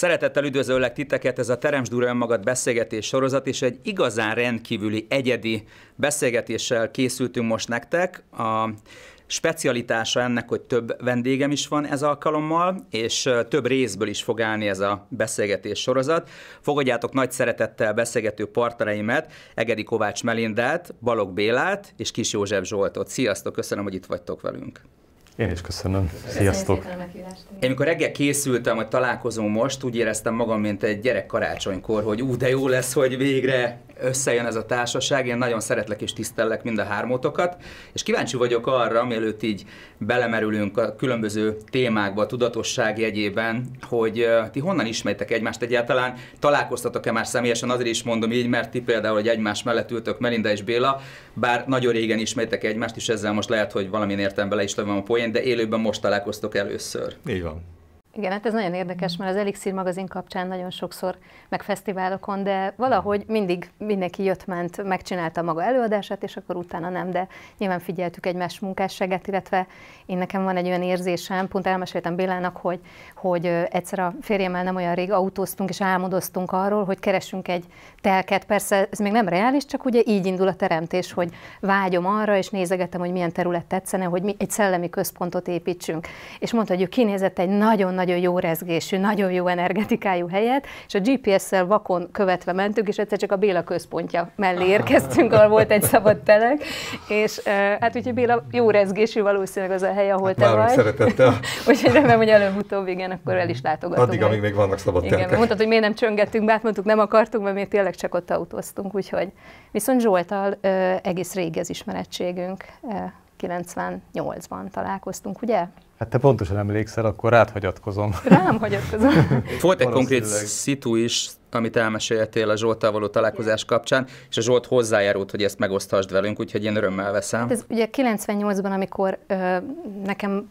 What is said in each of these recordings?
Szeretettel üdvözöllek titeket, ez a Teremtsd Úr Önmagad beszélgetés sorozat, és egy igazán rendkívüli, egyedi beszélgetéssel készültünk most nektek. A specialitása ennek, hogy több vendégem is van ez alkalommal, és több részből is fog állni ez a beszélgetés sorozat. Fogadjátok nagy szeretettel beszélgető partnereimet, Egedi Kovács Melindát, Balog Bélát és Kis József Zsoltot. Sziasztok, köszönöm, hogy itt vagytok velünk. Én is köszönöm. Sziasztok! Én mikor reggel készültem, hogy találkozom most, úgy éreztem magam, mint egy gyerek karácsonykor, hogy ú, de jó lesz, hogy végre összejön ez a társaság, én nagyon szeretlek és tisztellek mind a hármótokat, és kíváncsi vagyok arra, mielőtt így belemerülünk a különböző témákba, a tudatosság jegyében, hogy ti honnan ismertek egymást egyáltalán, találkoztatok-e már személyesen, azért is mondom így, mert ti például, hogy egymás mellett ültök Melinda és Béla, bár nagyon régen ismertek egymást, és ezzel most lehet, hogy valamilyen értelemben le is van a poén, de élőben most találkoztok először. Így van. Igen, hát ez nagyon érdekes, mert az Elixir magazin kapcsán nagyon sokszor, meg fesztiválokon, de valahogy mindig mindenki jött-ment, megcsinálta maga előadását, és akkor utána nem, de nyilván figyeltük egymás munkásságát, illetve én nekem van egy olyan érzésem, pont elmeséltem Bélának, hogy, hogy egyszer a férjemmel nem olyan rég autóztunk, és álmodoztunk arról, hogy keresünk egy telket. Persze ez még nem reális, csak ugye így indul a teremtés, hogy vágyom arra, és nézegetem, hogy milyen terület tetszene, hogy mi egy szellemi központot építsünk. És mondta, hogy ő kinézett egy nagyon-nagyon jó rezgésű, nagyon jó energetikájú helyet, és a GPS-szel vakon követve mentünk, és egyszer csak a Béla központja mellé érkeztünk, ahol volt egy szabad telek, és hát úgyhogy Béla jó rezgésű valószínűleg az a hely, ahol hát te vagy. Szeretettel. Úgyhogy remélem, hogy előbb-utóbb igen, akkor el is látogatunk. Addig, amíg még vannak szabad igen, telkek. Mondtad, hogy miért nem csöngettünk be, hát mondtuk, nem akartunk, mert miért tényleg tényleg csak ott autóztunk, úgyhogy viszont Zsoltal ö, egész régi az ismerettségünk, 98-ban találkoztunk, ugye? Hát te pontosan emlékszel, akkor rád hagyatkozom. Rám hagyatkozom. Volt egy konkrét szitu is, amit elmeséltél a Zsoltal való találkozás kapcsán, és a Zsolt hozzájárult, hogy ezt megosztasd velünk, úgyhogy én örömmel veszem. Hát ez ugye 98-ban, amikor ö, nekem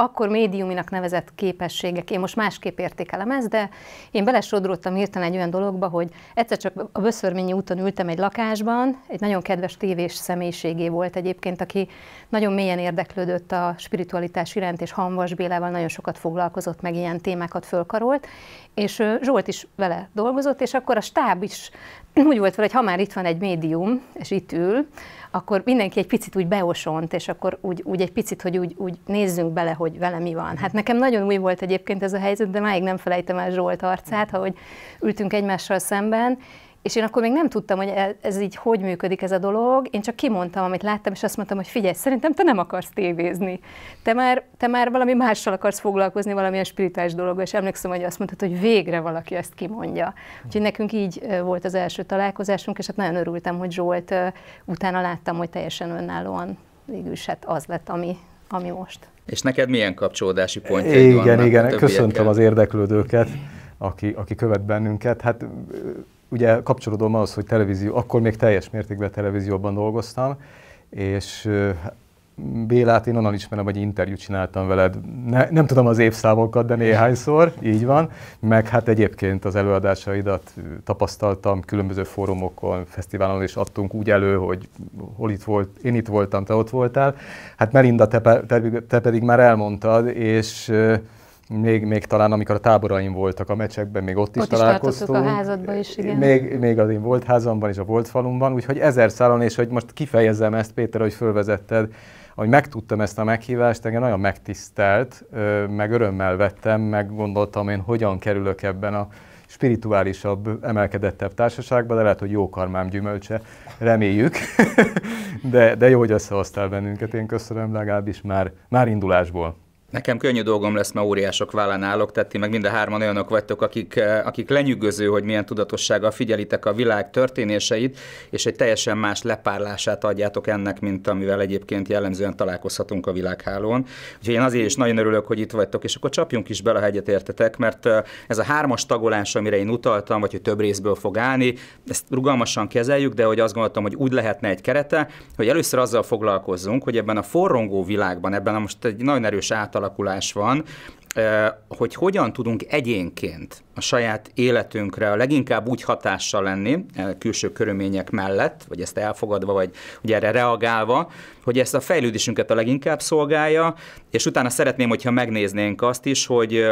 akkor médiuminak nevezett képességek. Én most másképp értékelem ezt, de én belesodródtam hirtelen egy olyan dologba, hogy egyszer csak a Böszörményi úton ültem egy lakásban, egy nagyon kedves tévés személyiségé volt egyébként, aki nagyon mélyen érdeklődött a spiritualitás iránt, és Hanvas Bélával nagyon sokat foglalkozott, meg ilyen témákat fölkarolt, és Zsolt is vele dolgozott, és akkor a stáb is úgy volt hogy ha már itt van egy médium, és itt ül, akkor mindenki egy picit úgy beosont, és akkor úgy, úgy egy picit, hogy úgy, úgy nézzünk bele, hogy vele mi van. Hát nekem nagyon új volt egyébként ez a helyzet, de máig nem felejtem el Zsolt arcát, ahogy ültünk egymással szemben, és én akkor még nem tudtam, hogy e- ez így hogy működik ez a dolog, én csak kimondtam, amit láttam, és azt mondtam, hogy figyelj, szerintem te nem akarsz tévézni. Te már, te már valami mással akarsz foglalkozni, valamilyen spirituális dologgal, és emlékszem, hogy azt mondtad, hogy végre valaki ezt kimondja. Úgyhogy nekünk így volt az első találkozásunk, és hát nagyon örültem, hogy Zsolt utána láttam, hogy teljesen önállóan végül is hát az lett, ami, ami most. És neked milyen kapcsolódási pontja igen, vannak? Igen, igen, köszöntöm az érdeklődőket, aki, aki követ bennünket. Hát ugye kapcsolódom ahhoz, hogy televízió, akkor még teljes mértékben televízióban dolgoztam, és Bélát én onnan ismerem, hogy interjút csináltam veled. Ne, nem tudom az évszámokat, de néhányszor, így van. Meg hát egyébként az előadásaidat tapasztaltam különböző fórumokon, fesztiválon is adtunk úgy elő, hogy hol itt volt, én itt voltam, te ott voltál. Hát Melinda, te, te, te pedig már elmondtad, és még, még talán amikor a táboraim voltak a mecsekben, még ott, ott is, is találkoztunk. Ott a házadban is, igen. Még, még az én volt házamban és a volt falumban, úgyhogy ezer szállon, és hogy most kifejezzem ezt, Péter, hogy fölvezetted, hogy megtudtam ezt a meghívást, engem nagyon megtisztelt, meg örömmel vettem, meg gondoltam én, hogyan kerülök ebben a spirituálisabb, emelkedettebb társaságba, de lehet, hogy jó karmám gyümölcse, reméljük. de, de jó, hogy összehoztál bennünket, én köszönöm legalábbis már, már indulásból. Nekem könnyű dolgom lesz, mert óriások vállán állok, tehát ti meg mind a hárman olyanok vagytok, akik, eh, akik lenyűgöző, hogy milyen tudatossággal figyelitek a világ történéseit, és egy teljesen más lepárlását adjátok ennek, mint amivel egyébként jellemzően találkozhatunk a világhálón. Úgyhogy én azért is nagyon örülök, hogy itt vagytok, és akkor csapjunk is bele, ha egyet értetek, mert eh, ez a hármas tagolás, amire én utaltam, vagy hogy több részből fog állni, ezt rugalmasan kezeljük, de hogy azt gondoltam, hogy úgy lehetne egy kerete, hogy először azzal foglalkozzunk, hogy ebben a forrongó világban, ebben a most egy nagyon erős át átalakulás van, hogy hogyan tudunk egyénként a saját életünkre a leginkább úgy hatással lenni külső körülmények mellett, vagy ezt elfogadva, vagy ugye erre reagálva, hogy ezt a fejlődésünket a leginkább szolgálja, és utána szeretném, hogyha megnéznénk azt is, hogy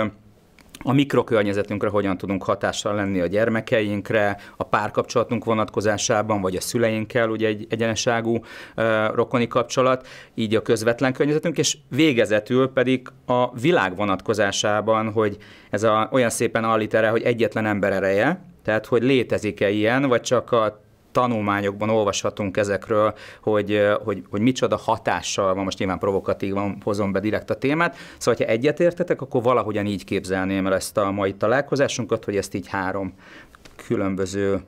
a mikrokörnyezetünkre hogyan tudunk hatással lenni a gyermekeinkre, a párkapcsolatunk vonatkozásában, vagy a szüleinkkel, ugye egy egyeneságú e, rokoni kapcsolat, így a közvetlen környezetünk, és végezetül pedig a világ vonatkozásában, hogy ez a, olyan szépen allitere, hogy egyetlen ember ereje, tehát hogy létezik-e ilyen, vagy csak a tanulmányokban olvashatunk ezekről, hogy, hogy, hogy micsoda hatással van, most nyilván provokatívan hozom be direkt a témát, szóval ha egyetértetek, akkor valahogyan így képzelném el ezt a mai találkozásunkat, hogy ezt így három különböző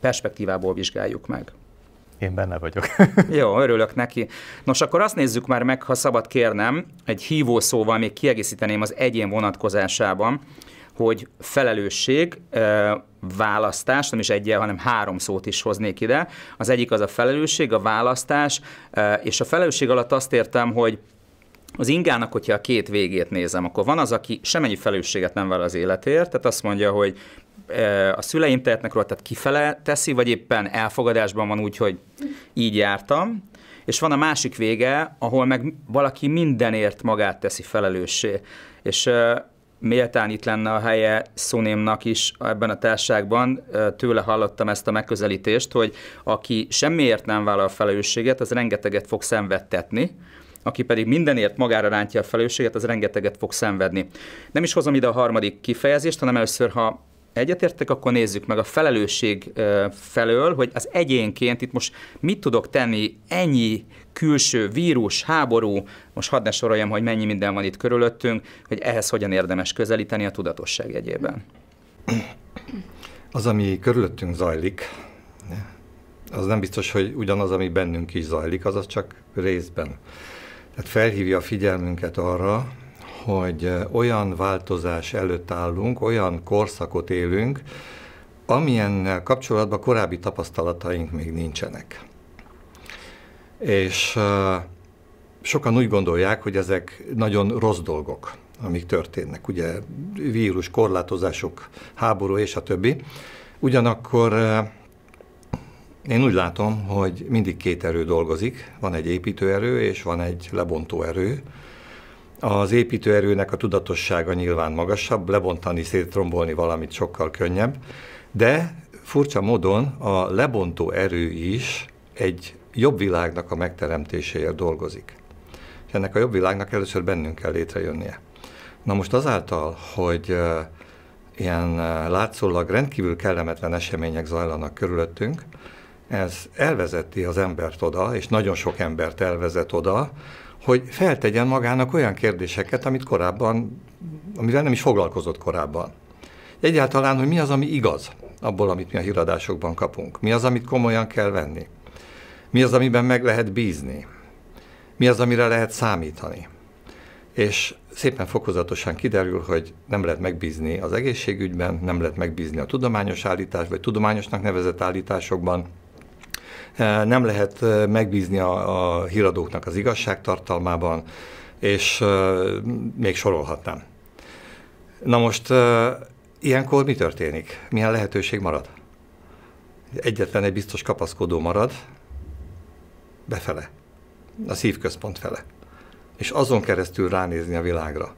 perspektívából vizsgáljuk meg. Én benne vagyok. Jó, örülök neki. Nos, akkor azt nézzük már meg, ha szabad kérnem, egy hívószóval még kiegészíteném az egyén vonatkozásában, hogy felelősség, választás, nem is egyel, hanem három szót is hoznék ide. Az egyik az a felelősség, a választás, és a felelősség alatt azt értem, hogy az ingának, hogyha a két végét nézem, akkor van az, aki semennyi felelősséget nem vállal az életért, tehát azt mondja, hogy a szüleim tehetnek róla, tehát kifele teszi, vagy éppen elfogadásban van úgy, hogy így jártam, és van a másik vége, ahol meg valaki mindenért magát teszi felelőssé. És méltán itt lenne a helye Szunémnak is ebben a társágban. Tőle hallottam ezt a megközelítést, hogy aki semmiért nem vállal a felelősséget, az rengeteget fog szenvedtetni, aki pedig mindenért magára rántja a felelősséget, az rengeteget fog szenvedni. Nem is hozom ide a harmadik kifejezést, hanem először, ha egyetértek, akkor nézzük meg a felelősség felől, hogy az egyénként itt most mit tudok tenni ennyi külső vírus, háború, most hadd ne soroljam, hogy mennyi minden van itt körülöttünk, hogy ehhez hogyan érdemes közelíteni a tudatosság jegyében. Az, ami körülöttünk zajlik, az nem biztos, hogy ugyanaz, ami bennünk is zajlik, az csak részben. Tehát felhívja a figyelmünket arra, hogy olyan változás előtt állunk, olyan korszakot élünk, amilyennel kapcsolatban korábbi tapasztalataink még nincsenek és sokan úgy gondolják, hogy ezek nagyon rossz dolgok, amik történnek, ugye vírus, korlátozások, háború és a többi. Ugyanakkor én úgy látom, hogy mindig két erő dolgozik, van egy építőerő és van egy lebontó erő. Az építőerőnek a tudatossága nyilván magasabb, lebontani, szétrombolni valamit sokkal könnyebb, de furcsa módon a lebontó erő is egy jobb világnak a megteremtéséért dolgozik. És ennek a jobb világnak először bennünk kell létrejönnie. Na most azáltal, hogy ilyen látszólag rendkívül kellemetlen események zajlanak körülöttünk, ez elvezeti az embert oda, és nagyon sok embert elvezet oda, hogy feltegyen magának olyan kérdéseket, amit korábban, amivel nem is foglalkozott korábban. Egyáltalán, hogy mi az, ami igaz abból, amit mi a híradásokban kapunk. Mi az, amit komolyan kell venni. Mi az, amiben meg lehet bízni? Mi az, amire lehet számítani? És szépen fokozatosan kiderül, hogy nem lehet megbízni az egészségügyben, nem lehet megbízni a tudományos állítás, vagy tudományosnak nevezett állításokban, e, nem lehet e, megbízni a, a híradóknak az igazságtartalmában, és e, még sorolhatnám. Na most ilyenkor mi történik? Milyen lehetőség marad? Egyetlen egy biztos kapaszkodó marad, befele, a szívközpont fele, és azon keresztül ránézni a világra.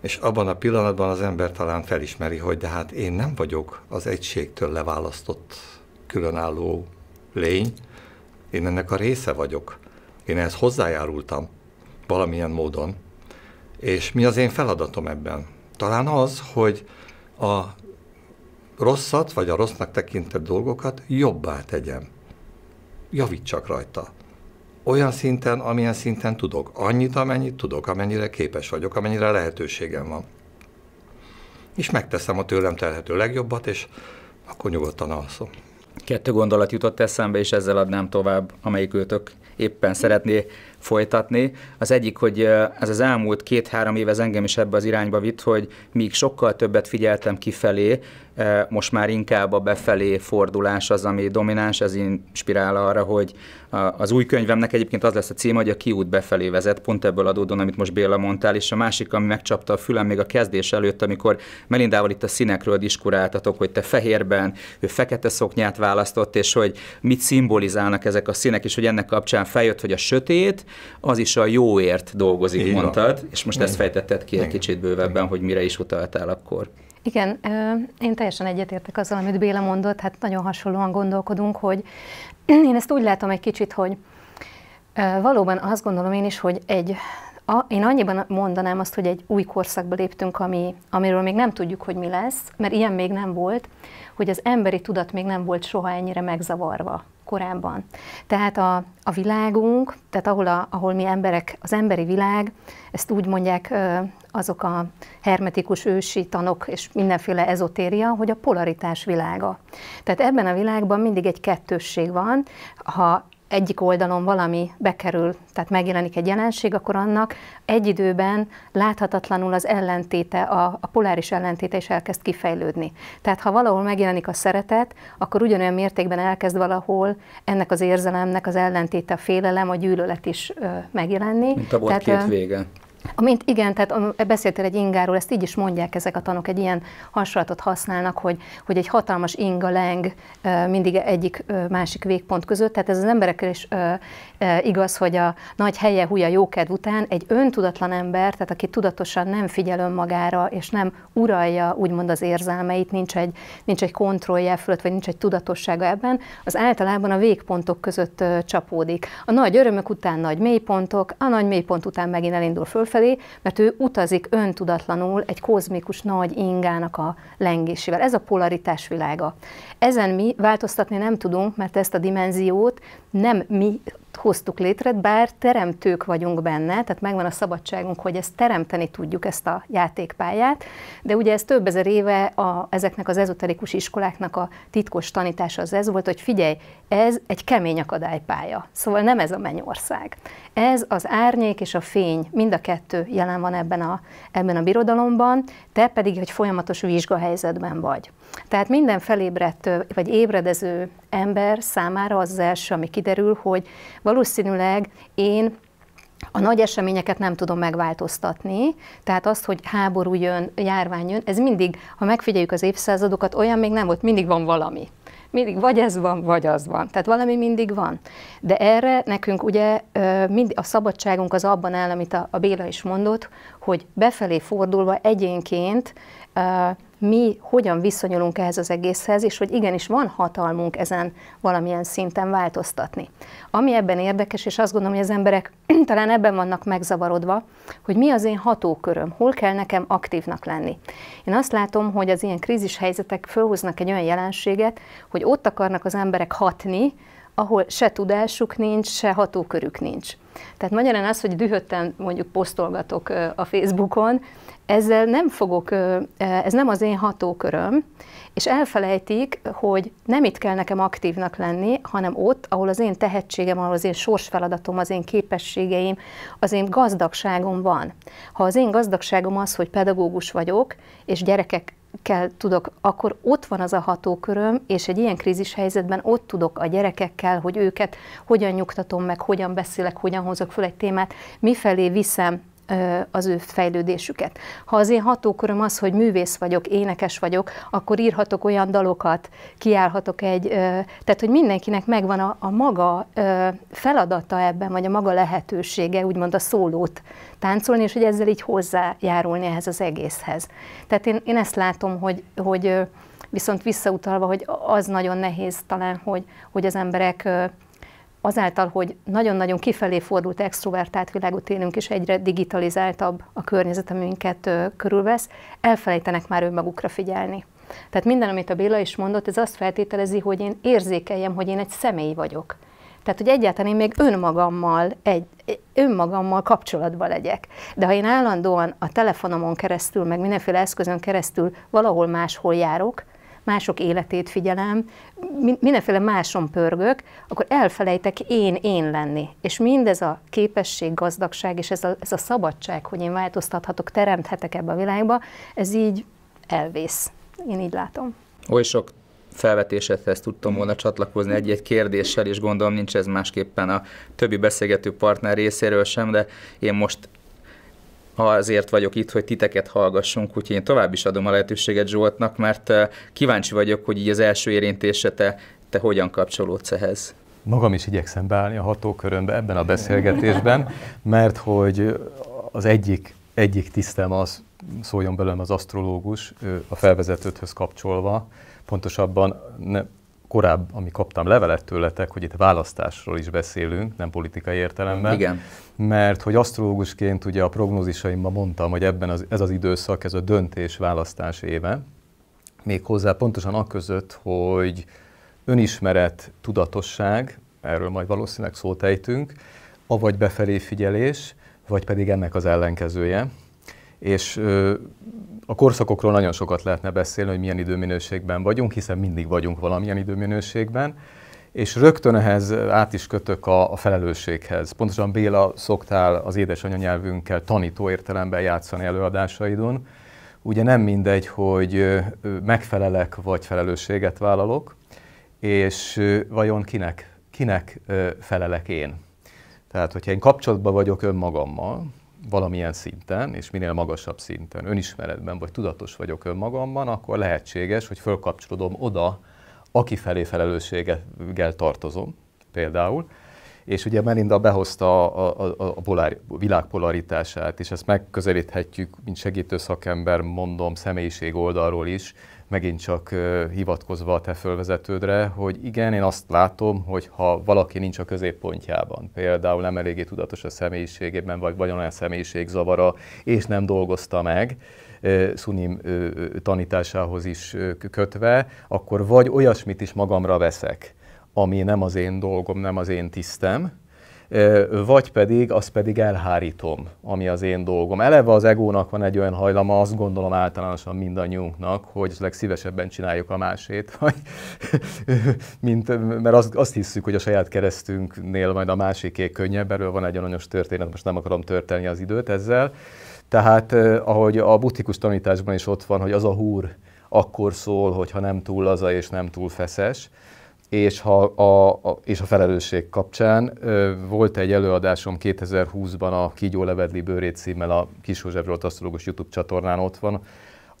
És abban a pillanatban az ember talán felismeri, hogy de hát én nem vagyok az egységtől leválasztott különálló lény, én ennek a része vagyok. Én ehhez hozzájárultam valamilyen módon, és mi az én feladatom ebben? Talán az, hogy a rosszat, vagy a rossznak tekintett dolgokat jobbá tegyem. Javítsak rajta olyan szinten, amilyen szinten tudok. Annyit, amennyit tudok, amennyire képes vagyok, amennyire lehetőségem van. És megteszem a tőlem telhető legjobbat, és akkor nyugodtan alszom. Kettő gondolat jutott eszembe, és ezzel adnám tovább, amelyik őtök éppen szeretné folytatni. Az egyik, hogy ez az elmúlt két-három év ez engem is ebbe az irányba vitt, hogy míg sokkal többet figyeltem kifelé, most már inkább a befelé fordulás az, ami domináns, ez inspirál arra, hogy az új könyvemnek egyébként az lesz a címe, hogy a kiút befelé vezet, pont ebből adódóan, amit most Béla mondtál, és a másik, ami megcsapta a fülem még a kezdés előtt, amikor Melindával itt a színekről diskuráltatok, hogy te fehérben, ő fekete szoknyát választott, és hogy mit szimbolizálnak ezek a színek, és hogy ennek kapcsán feljött, hogy a sötét, az is a jóért dolgozik, Így mondtad, és most Igen. ezt fejtetted ki Igen. egy kicsit bővebben, hogy mire is utaltál akkor. Igen, én teljesen egyetértek azzal, amit Béla mondott, hát nagyon hasonlóan gondolkodunk, hogy én ezt úgy látom egy kicsit, hogy valóban azt gondolom én is, hogy egy a, én annyiban mondanám azt, hogy egy új korszakba léptünk, ami, amiről még nem tudjuk, hogy mi lesz, mert ilyen még nem volt, hogy az emberi tudat még nem volt soha ennyire megzavarva korábban. Tehát a, a világunk, tehát ahol, a, ahol mi emberek, az emberi világ, ezt úgy mondják azok a hermetikus ősi tanok és mindenféle ezotéria, hogy a polaritás világa. Tehát ebben a világban mindig egy kettősség van. Ha egyik oldalon valami bekerül, tehát megjelenik egy jelenség, akkor annak egy időben láthatatlanul az ellentéte, a, a poláris ellentéte is elkezd kifejlődni. Tehát ha valahol megjelenik a szeretet, akkor ugyanolyan mértékben elkezd valahol ennek az érzelemnek az ellentéte, a félelem, a gyűlölet is ö, megjelenni. Mint a volt tehát, két vége. Amint igen, tehát beszéltél egy ingáról, ezt így is mondják ezek a tanok, egy ilyen hasonlatot használnak, hogy, hogy egy hatalmas inga leng mindig egyik másik végpont között, tehát ez az emberekre is igaz, hogy a nagy helye húja jókedv után egy öntudatlan ember, tehát aki tudatosan nem figyel önmagára, és nem uralja úgymond az érzelmeit, nincs egy, nincs egy kontrollja fölött, vagy nincs egy tudatossága ebben, az általában a végpontok között csapódik. A nagy örömök után nagy mélypontok, a nagy mélypont után megint elindul föl fölfelé, mert ő utazik öntudatlanul egy kozmikus nagy ingának a lengésével. Ez a polaritás világa. Ezen mi változtatni nem tudunk, mert ezt a dimenziót nem mi hoztuk létre, bár teremtők vagyunk benne, tehát megvan a szabadságunk, hogy ezt teremteni tudjuk, ezt a játékpályát, de ugye ez több ezer éve a, ezeknek az ezoterikus iskoláknak a titkos tanítása az ez volt, hogy figyelj, ez egy kemény akadálypálya, szóval nem ez a mennyország. Ez az árnyék és a fény, mind a kettő jelen van ebben a, ebben a birodalomban, te pedig egy folyamatos vizsgahelyzetben vagy. Tehát minden felébredt vagy ébredező ember számára az, az első, ami kiderül, hogy valószínűleg én a nagy eseményeket nem tudom megváltoztatni, tehát azt, hogy háború jön, járvány jön, ez mindig, ha megfigyeljük az évszázadokat, olyan még nem volt, mindig van valami. Mindig vagy ez van, vagy az van. Tehát valami mindig van. De erre nekünk ugye a szabadságunk az abban áll, amit a, a Béla is mondott, hogy befelé fordulva egyénként mi hogyan viszonyulunk ehhez az egészhez, és hogy igenis van hatalmunk ezen valamilyen szinten változtatni. Ami ebben érdekes, és azt gondolom, hogy az emberek talán ebben vannak megzavarodva, hogy mi az én hatóköröm, hol kell nekem aktívnak lenni. Én azt látom, hogy az ilyen krízis helyzetek fölhoznak egy olyan jelenséget, hogy ott akarnak az emberek hatni, ahol se tudásuk nincs, se hatókörük nincs. Tehát magyarán az, hogy dühötten mondjuk posztolgatok a Facebookon, ezzel nem fogok, ez nem az én hatóköröm, és elfelejtik, hogy nem itt kell nekem aktívnak lenni, hanem ott, ahol az én tehetségem, ahol az én sorsfeladatom, az én képességeim, az én gazdagságom van. Ha az én gazdagságom az, hogy pedagógus vagyok, és gyerekek kell tudok, akkor ott van az a hatóköröm, és egy ilyen krízis helyzetben ott tudok a gyerekekkel, hogy őket hogyan nyugtatom meg, hogyan beszélek, hogyan hozok föl egy témát, mifelé viszem az ő fejlődésüket. Ha az én hatókorom az, hogy művész vagyok, énekes vagyok, akkor írhatok olyan dalokat, kiállhatok egy, tehát hogy mindenkinek megvan a, a maga feladata ebben, vagy a maga lehetősége, úgymond a szólót táncolni, és hogy ezzel így hozzájárulni ehhez az egészhez. Tehát én, én ezt látom, hogy, hogy viszont visszautalva, hogy az nagyon nehéz talán, hogy, hogy az emberek azáltal, hogy nagyon-nagyon kifelé fordult extrovertált világot élünk, és egyre digitalizáltabb a környezet, ami minket körülvesz, elfelejtenek már önmagukra figyelni. Tehát minden, amit a Béla is mondott, ez azt feltételezi, hogy én érzékeljem, hogy én egy személy vagyok. Tehát, hogy egyáltalán én még önmagammal, egy, önmagammal kapcsolatban legyek. De ha én állandóan a telefonomon keresztül, meg mindenféle eszközön keresztül valahol máshol járok, mások életét figyelem, mindenféle máson pörgök, akkor elfelejtek én én lenni. És mindez a képesség, gazdagság és ez a, ez a szabadság, hogy én változtathatok, teremthetek ebbe a világba, ez így elvész. Én így látom. Oly sok felvetésedhez tudtam volna csatlakozni egy-egy kérdéssel, és gondolom nincs ez másképpen a többi beszélgető partner részéről sem, de én most ha azért vagyok itt, hogy titeket hallgassunk, úgyhogy én tovább is adom a lehetőséget Zsoltnak, mert eh, kíváncsi vagyok, hogy így az első érintése te, te hogyan kapcsolódsz ehhez. Magam is igyekszem beállni a hatókörömbe ebben a beszélgetésben, mert hogy az egyik, egyik tisztem az, szóljon belőlem az asztrológus, a felvezetőthöz kapcsolva, pontosabban ne, korább, ami kaptam levelet tőletek, hogy itt választásról is beszélünk, nem politikai értelemben. Igen. Mert hogy asztrológusként ugye a prognózisaimban mondtam, hogy ebben az, ez az időszak, ez a döntés-választás éve, méghozzá pontosan a között, hogy önismeret, tudatosság, erről majd valószínűleg szót ejtünk, avagy befelé figyelés, vagy pedig ennek az ellenkezője, és a korszakokról nagyon sokat lehetne beszélni, hogy milyen időminőségben vagyunk, hiszen mindig vagyunk valamilyen időminőségben, és rögtön ehhez át is kötök a, a felelősséghez. Pontosan Béla szoktál az édesanyanyelvünkkel tanító értelemben játszani előadásaidon. Ugye nem mindegy, hogy megfelelek vagy felelősséget vállalok, és vajon kinek, kinek felelek én. Tehát, hogyha én kapcsolatban vagyok önmagammal, valamilyen szinten, és minél magasabb szinten, önismeretben, vagy tudatos vagyok önmagamban, akkor lehetséges, hogy fölkapcsolódom oda, aki felé felelősséggel tartozom, például. És ugye Melinda behozta a, a, a, a világ polaritását, és ezt megközelíthetjük, mint segítő szakember, mondom, személyiség oldalról is, megint csak hivatkozva a te fölvezetődre, hogy igen, én azt látom, hogy ha valaki nincs a középpontjában, például nem eléggé tudatos a személyiségében, vagy vagy olyan zavara és nem dolgozta meg, szunim tanításához is kötve, akkor vagy olyasmit is magamra veszek, ami nem az én dolgom, nem az én tisztem, vagy pedig azt pedig elhárítom, ami az én dolgom. Eleve az egónak van egy olyan hajlama, azt gondolom általánosan mindannyiunknak, hogy az legszívesebben csináljuk a másét, vagy, mint, mert azt, azt hisszük, hogy a saját keresztünknél majd a másiké könnyebb, erről van egy aranyos történet, most nem akarom törtelni az időt ezzel. Tehát ahogy a butikus tanításban is ott van, hogy az a húr akkor szól, hogyha nem túl laza és nem túl feszes, és, ha a, a, és a felelősség kapcsán. Volt egy előadásom 2020-ban a Kígyó Levedli Bőrét címmel a Kis József Asztrológus YouTube csatornán ott van.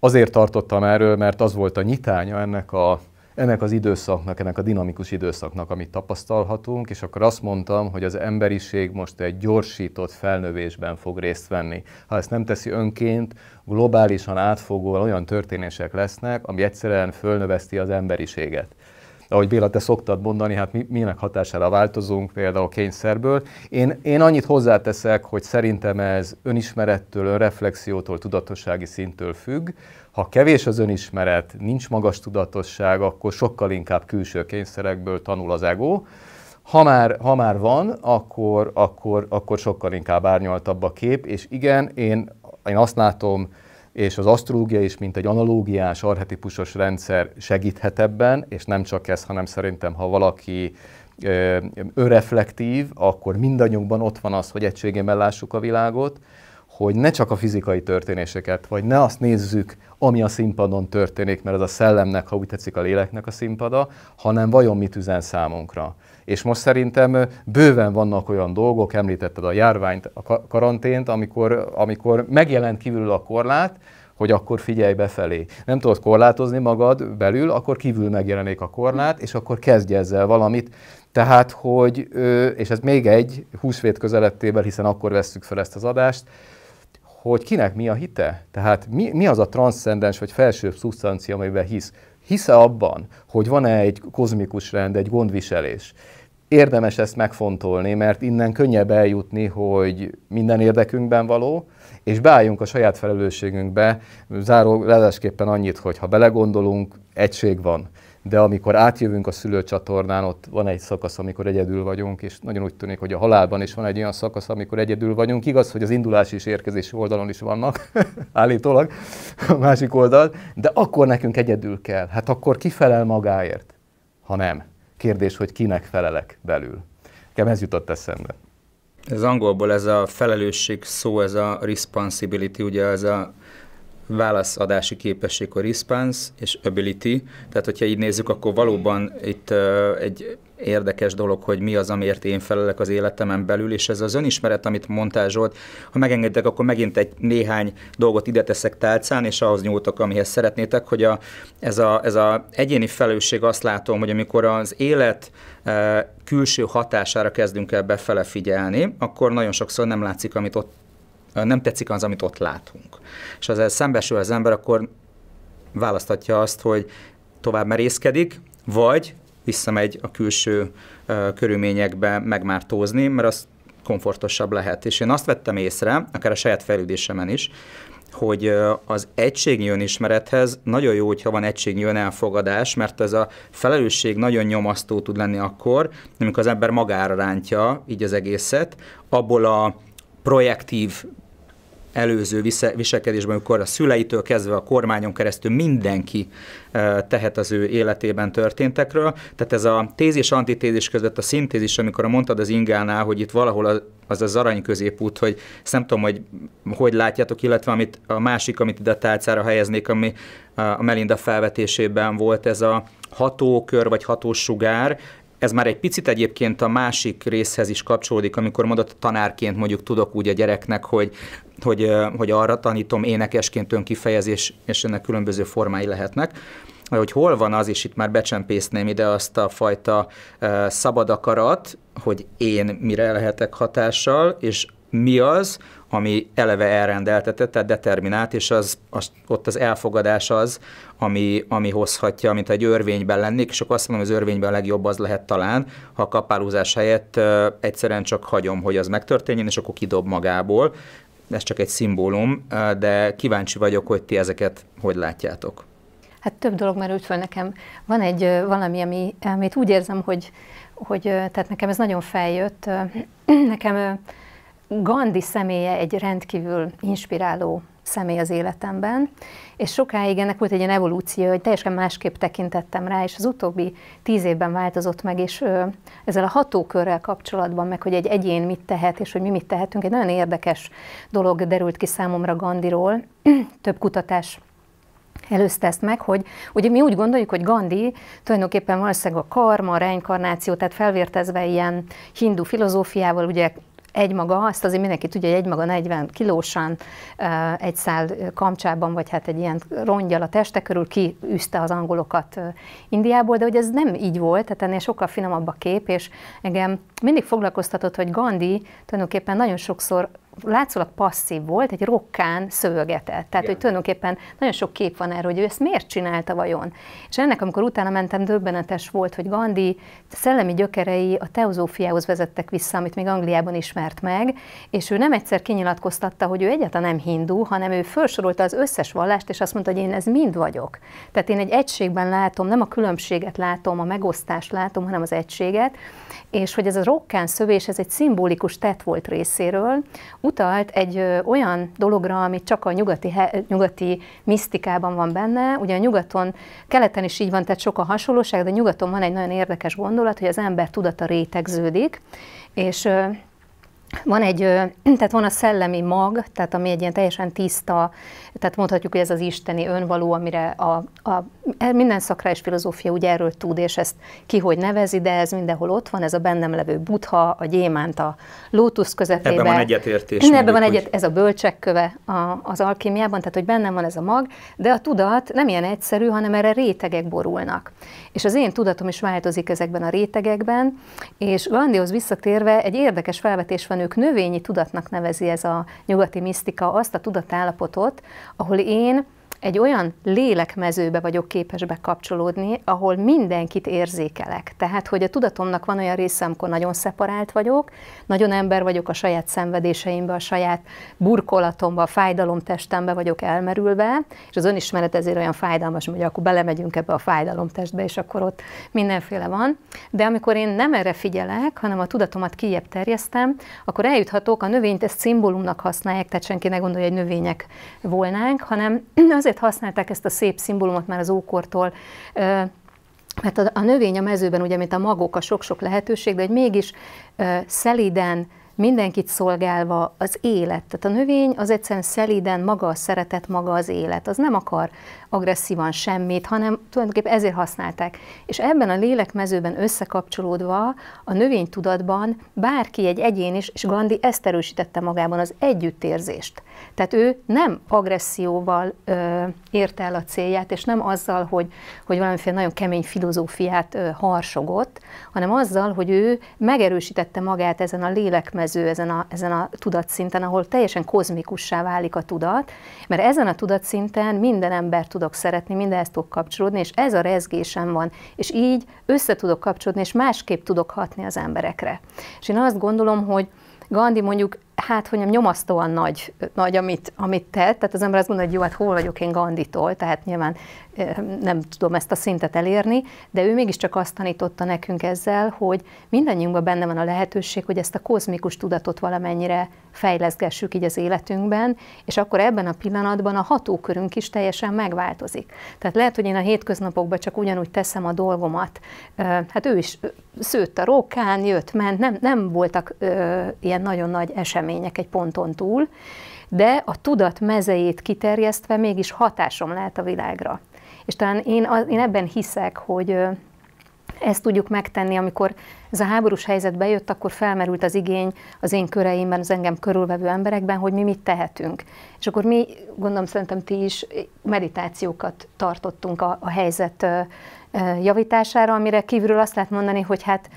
Azért tartottam erről, mert az volt a nyitánya ennek, a, ennek az időszaknak, ennek a dinamikus időszaknak, amit tapasztalhatunk, és akkor azt mondtam, hogy az emberiség most egy gyorsított felnövésben fog részt venni. Ha ezt nem teszi önként, globálisan átfogóan olyan történések lesznek, ami egyszerűen fölnöveszti az emberiséget ahogy Béla, te szoktad mondani, hát mi, minek hatására változunk, például kényszerből. Én, én annyit hozzáteszek, hogy szerintem ez önismerettől, önreflexiótól, tudatossági szintől függ. Ha kevés az önismeret, nincs magas tudatosság, akkor sokkal inkább külső kényszerekből tanul az ego, ha már, ha már van, akkor, akkor, akkor sokkal inkább árnyaltabb a kép, és igen, én, én azt látom, és az asztrológia is, mint egy analógiás, arhetipusos rendszer segíthet ebben, és nem csak ez, hanem szerintem, ha valaki öreflektív, akkor mindannyiunkban ott van az, hogy egységében lássuk a világot, hogy ne csak a fizikai történéseket, vagy ne azt nézzük, ami a színpadon történik, mert ez a szellemnek, ha úgy tetszik, a léleknek a színpada, hanem vajon mit üzen számunkra és most szerintem bőven vannak olyan dolgok, említetted a járványt, a karantént, amikor, amikor megjelent kívül a korlát, hogy akkor figyelj befelé. Nem tudod korlátozni magad belül, akkor kívül megjelenik a korlát, és akkor kezdj ezzel valamit. Tehát, hogy, és ez még egy, húsvét közelettével, hiszen akkor vesszük fel ezt az adást, hogy kinek mi a hite? Tehát mi, mi az a transzcendens vagy felsőbb szubstancia, amiben hisz? hisze abban, hogy van-e egy kozmikus rend, egy gondviselés, érdemes ezt megfontolni, mert innen könnyebb eljutni, hogy minden érdekünkben való, és beálljunk a saját felelősségünkbe, záró, annyit, hogy ha belegondolunk, egység van de amikor átjövünk a szülőcsatornán, ott van egy szakasz, amikor egyedül vagyunk, és nagyon úgy tűnik, hogy a halálban is van egy olyan szakasz, amikor egyedül vagyunk. Igaz, hogy az indulás és érkezési oldalon is vannak, állítólag, a másik oldal, de akkor nekünk egyedül kell. Hát akkor ki felel magáért, ha nem? Kérdés, hogy kinek felelek belül. Nekem ez jutott eszembe. Ez angolból ez a felelősség szó, ez a responsibility, ugye ez a válaszadási képesség, a response és ability, tehát hogyha így nézzük, akkor valóban itt egy érdekes dolog, hogy mi az, amiért én felelek az életemen belül, és ez az önismeret, amit mondtál Zsolt, ha megengedtek, akkor megint egy néhány dolgot ide teszek tálcán, és ahhoz nyúltok, amihez szeretnétek, hogy a, ez, a, ez a egyéni felelősség azt látom, hogy amikor az élet e, külső hatására kezdünk el befele figyelni, akkor nagyon sokszor nem látszik, amit ott nem tetszik az, amit ott látunk. És ezzel szembesül az ember, akkor választhatja azt, hogy tovább merészkedik, vagy visszamegy a külső uh, körülményekbe megmártózni, mert az komfortosabb lehet. És én azt vettem észre, akár a saját fejlődésemen is, hogy az egységnyi önismerethez nagyon jó, hogyha van egységnyi elfogadás, mert ez a felelősség nagyon nyomasztó tud lenni akkor, amikor az ember magára rántja így az egészet, abból a projektív előző viselkedésben, amikor a szüleitől kezdve a kormányon keresztül mindenki eh, tehet az ő életében történtekről. Tehát ez a tézis antitézis között a szintézis, amikor mondtad az ingánál, hogy itt valahol az az arany középút, hogy ezt nem tudom, hogy hogy látjátok, illetve amit a másik, amit ide a tálcára helyeznék, ami eh, a Melinda felvetésében volt, ez a hatókör vagy hatósugár, ez már egy picit egyébként a másik részhez is kapcsolódik, amikor mondott tanárként mondjuk tudok úgy a gyereknek, hogy, hogy, hogy arra tanítom énekesként önkifejezés, és ennek különböző formái lehetnek hogy hol van az, és itt már becsempészném ide azt a fajta uh, szabad akarat, hogy én mire lehetek hatással, és mi az, ami eleve elrendeltetett, tehát determinált, és az, az, ott az elfogadás az, ami, ami hozhatja, mint egy örvényben lennék, és akkor azt mondom, hogy az örvényben a legjobb az lehet talán, ha a kapálózás helyett uh, egyszerűen csak hagyom, hogy az megtörténjen, és akkor kidob magából. Ez csak egy szimbólum, de kíváncsi vagyok, hogy ti ezeket hogy látjátok. Hát több dolog merült föl nekem. Van egy valami, ami, amit úgy érzem, hogy, hogy tehát nekem ez nagyon feljött. Nekem Gandhi személye egy rendkívül inspiráló személy az életemben, és sokáig ennek volt egy ilyen evolúció, hogy teljesen másképp tekintettem rá, és az utóbbi tíz évben változott meg, és ö, ezzel a hatókörrel kapcsolatban, meg hogy egy egyén mit tehet, és hogy mi mit tehetünk, egy nagyon érdekes dolog derült ki számomra Gandiról, több kutatás előzte ezt meg, hogy ugye mi úgy gondoljuk, hogy Gandhi tulajdonképpen valószínűleg a karma, a reinkarnáció, tehát felvértezve ilyen hindu filozófiával, ugye egymaga, azt azért mindenki tudja, hogy egymaga 40 kilósan egy szál kamcsában, vagy hát egy ilyen rongyal a teste körül kiűzte az angolokat Indiából, de hogy ez nem így volt, tehát ennél sokkal finomabb a kép, és engem mindig foglalkoztatott, hogy Gandhi tulajdonképpen nagyon sokszor látszólag passzív volt, egy rokkán szövögetett. Tehát, Igen. hogy tulajdonképpen nagyon sok kép van erről, hogy ő ezt miért csinálta vajon. És ennek, amikor utána mentem, döbbenetes volt, hogy Gandhi szellemi gyökerei a teozófiához vezettek vissza, amit még Angliában ismert meg, és ő nem egyszer kinyilatkoztatta, hogy ő egyáltalán nem hindú, hanem ő felsorolta az összes vallást, és azt mondta, hogy én ez mind vagyok. Tehát én egy egységben látom, nem a különbséget látom, a megosztást látom, hanem az egységet, és hogy ez a rokkán szövés, ez egy szimbolikus tett volt részéről, utalt egy olyan dologra, amit csak a nyugati, nyugati misztikában van benne. Ugye a nyugaton, keleten is így van, tehát sok a hasonlóság, de nyugaton van egy nagyon érdekes gondolat, hogy az ember tudata rétegződik, és van egy, tehát van a szellemi mag, tehát ami egy ilyen teljesen tiszta, tehát mondhatjuk, hogy ez az isteni önvaló, amire a, a Hát minden és filozófia ugye erről tud, és ezt ki hogy nevezi, de ez mindenhol ott van, ez a bennem levő butha, a gyémánt, a lótusz közepében. Ebben van egyetértés. Ebben mondjuk, van egyet, ez a bölcsekköve a, az alkimiában, tehát hogy bennem van ez a mag, de a tudat nem ilyen egyszerű, hanem erre rétegek borulnak. És az én tudatom is változik ezekben a rétegekben, és Gandhihoz visszatérve egy érdekes felvetés van, ők növényi tudatnak nevezi ez a nyugati misztika azt a tudatállapotot, ahol én egy olyan lélekmezőbe vagyok képes bekapcsolódni, ahol mindenkit érzékelek. Tehát, hogy a tudatomnak van olyan része, amikor nagyon szeparált vagyok, nagyon ember vagyok a saját szenvedéseimbe, a saját burkolatomba, a fájdalomtestembe vagyok elmerülve, és az önismeret ezért olyan fájdalmas, hogy akkor belemegyünk ebbe a fájdalomtestbe, és akkor ott mindenféle van. De amikor én nem erre figyelek, hanem a tudatomat kijebb terjesztem, akkor eljuthatok, a növényt ezt szimbólumnak használják, tehát senki ne gondolja, hogy növények volnánk, hanem az azért használták ezt a szép szimbólumot már az ókortól, mert a, növény a mezőben, ugye, mint a magok, a sok-sok lehetőség, de hogy mégis szeliden, mindenkit szolgálva az élet. Tehát a növény az egyszerűen szeliden, maga a szeretet, maga az élet. Az nem akar agresszívan semmit, hanem tulajdonképpen ezért használták. És ebben a lélekmezőben összekapcsolódva a növénytudatban bárki egy egyén is, és Gandhi ezt erősítette magában, az együttérzést. Tehát ő nem agresszióval ö, érte el a célját, és nem azzal, hogy, hogy valamiféle nagyon kemény filozófiát ö, harsogott, hanem azzal, hogy ő megerősítette magát ezen a lélekmező, ezen a, ezen a tudatszinten, ahol teljesen kozmikussá válik a tudat, mert ezen a tudatszinten minden ember tudok szeretni, mindenhez tudok kapcsolódni, és ez a rezgésem van, és így össze tudok kapcsolódni, és másképp tudok hatni az emberekre. És én azt gondolom, hogy Gandhi mondjuk hát, hogy nem nyomasztóan nagy, nagy amit, amit tett. Tehát az ember azt gondolja, hogy jó, hát hol vagyok én Ganditól, tehát nyilván nem tudom ezt a szintet elérni, de ő mégiscsak azt tanította nekünk ezzel, hogy mindannyiunkban benne van a lehetőség, hogy ezt a kozmikus tudatot valamennyire fejleszgessük így az életünkben, és akkor ebben a pillanatban a hatókörünk is teljesen megváltozik. Tehát lehet, hogy én a hétköznapokban csak ugyanúgy teszem a dolgomat. Hát ő is szőtt a rókán, jött, ment, nem, nem voltak ilyen nagyon nagy események események egy ponton túl, de a tudat mezejét kiterjesztve mégis hatásom lehet a világra. És talán én, én ebben hiszek, hogy ezt tudjuk megtenni, amikor ez a háborús helyzet bejött, akkor felmerült az igény az én köreimben, az engem körülvevő emberekben, hogy mi mit tehetünk. És akkor mi, gondolom szerintem ti is meditációkat tartottunk a, a helyzet javítására, amire kívülről azt lehet mondani, hogy hát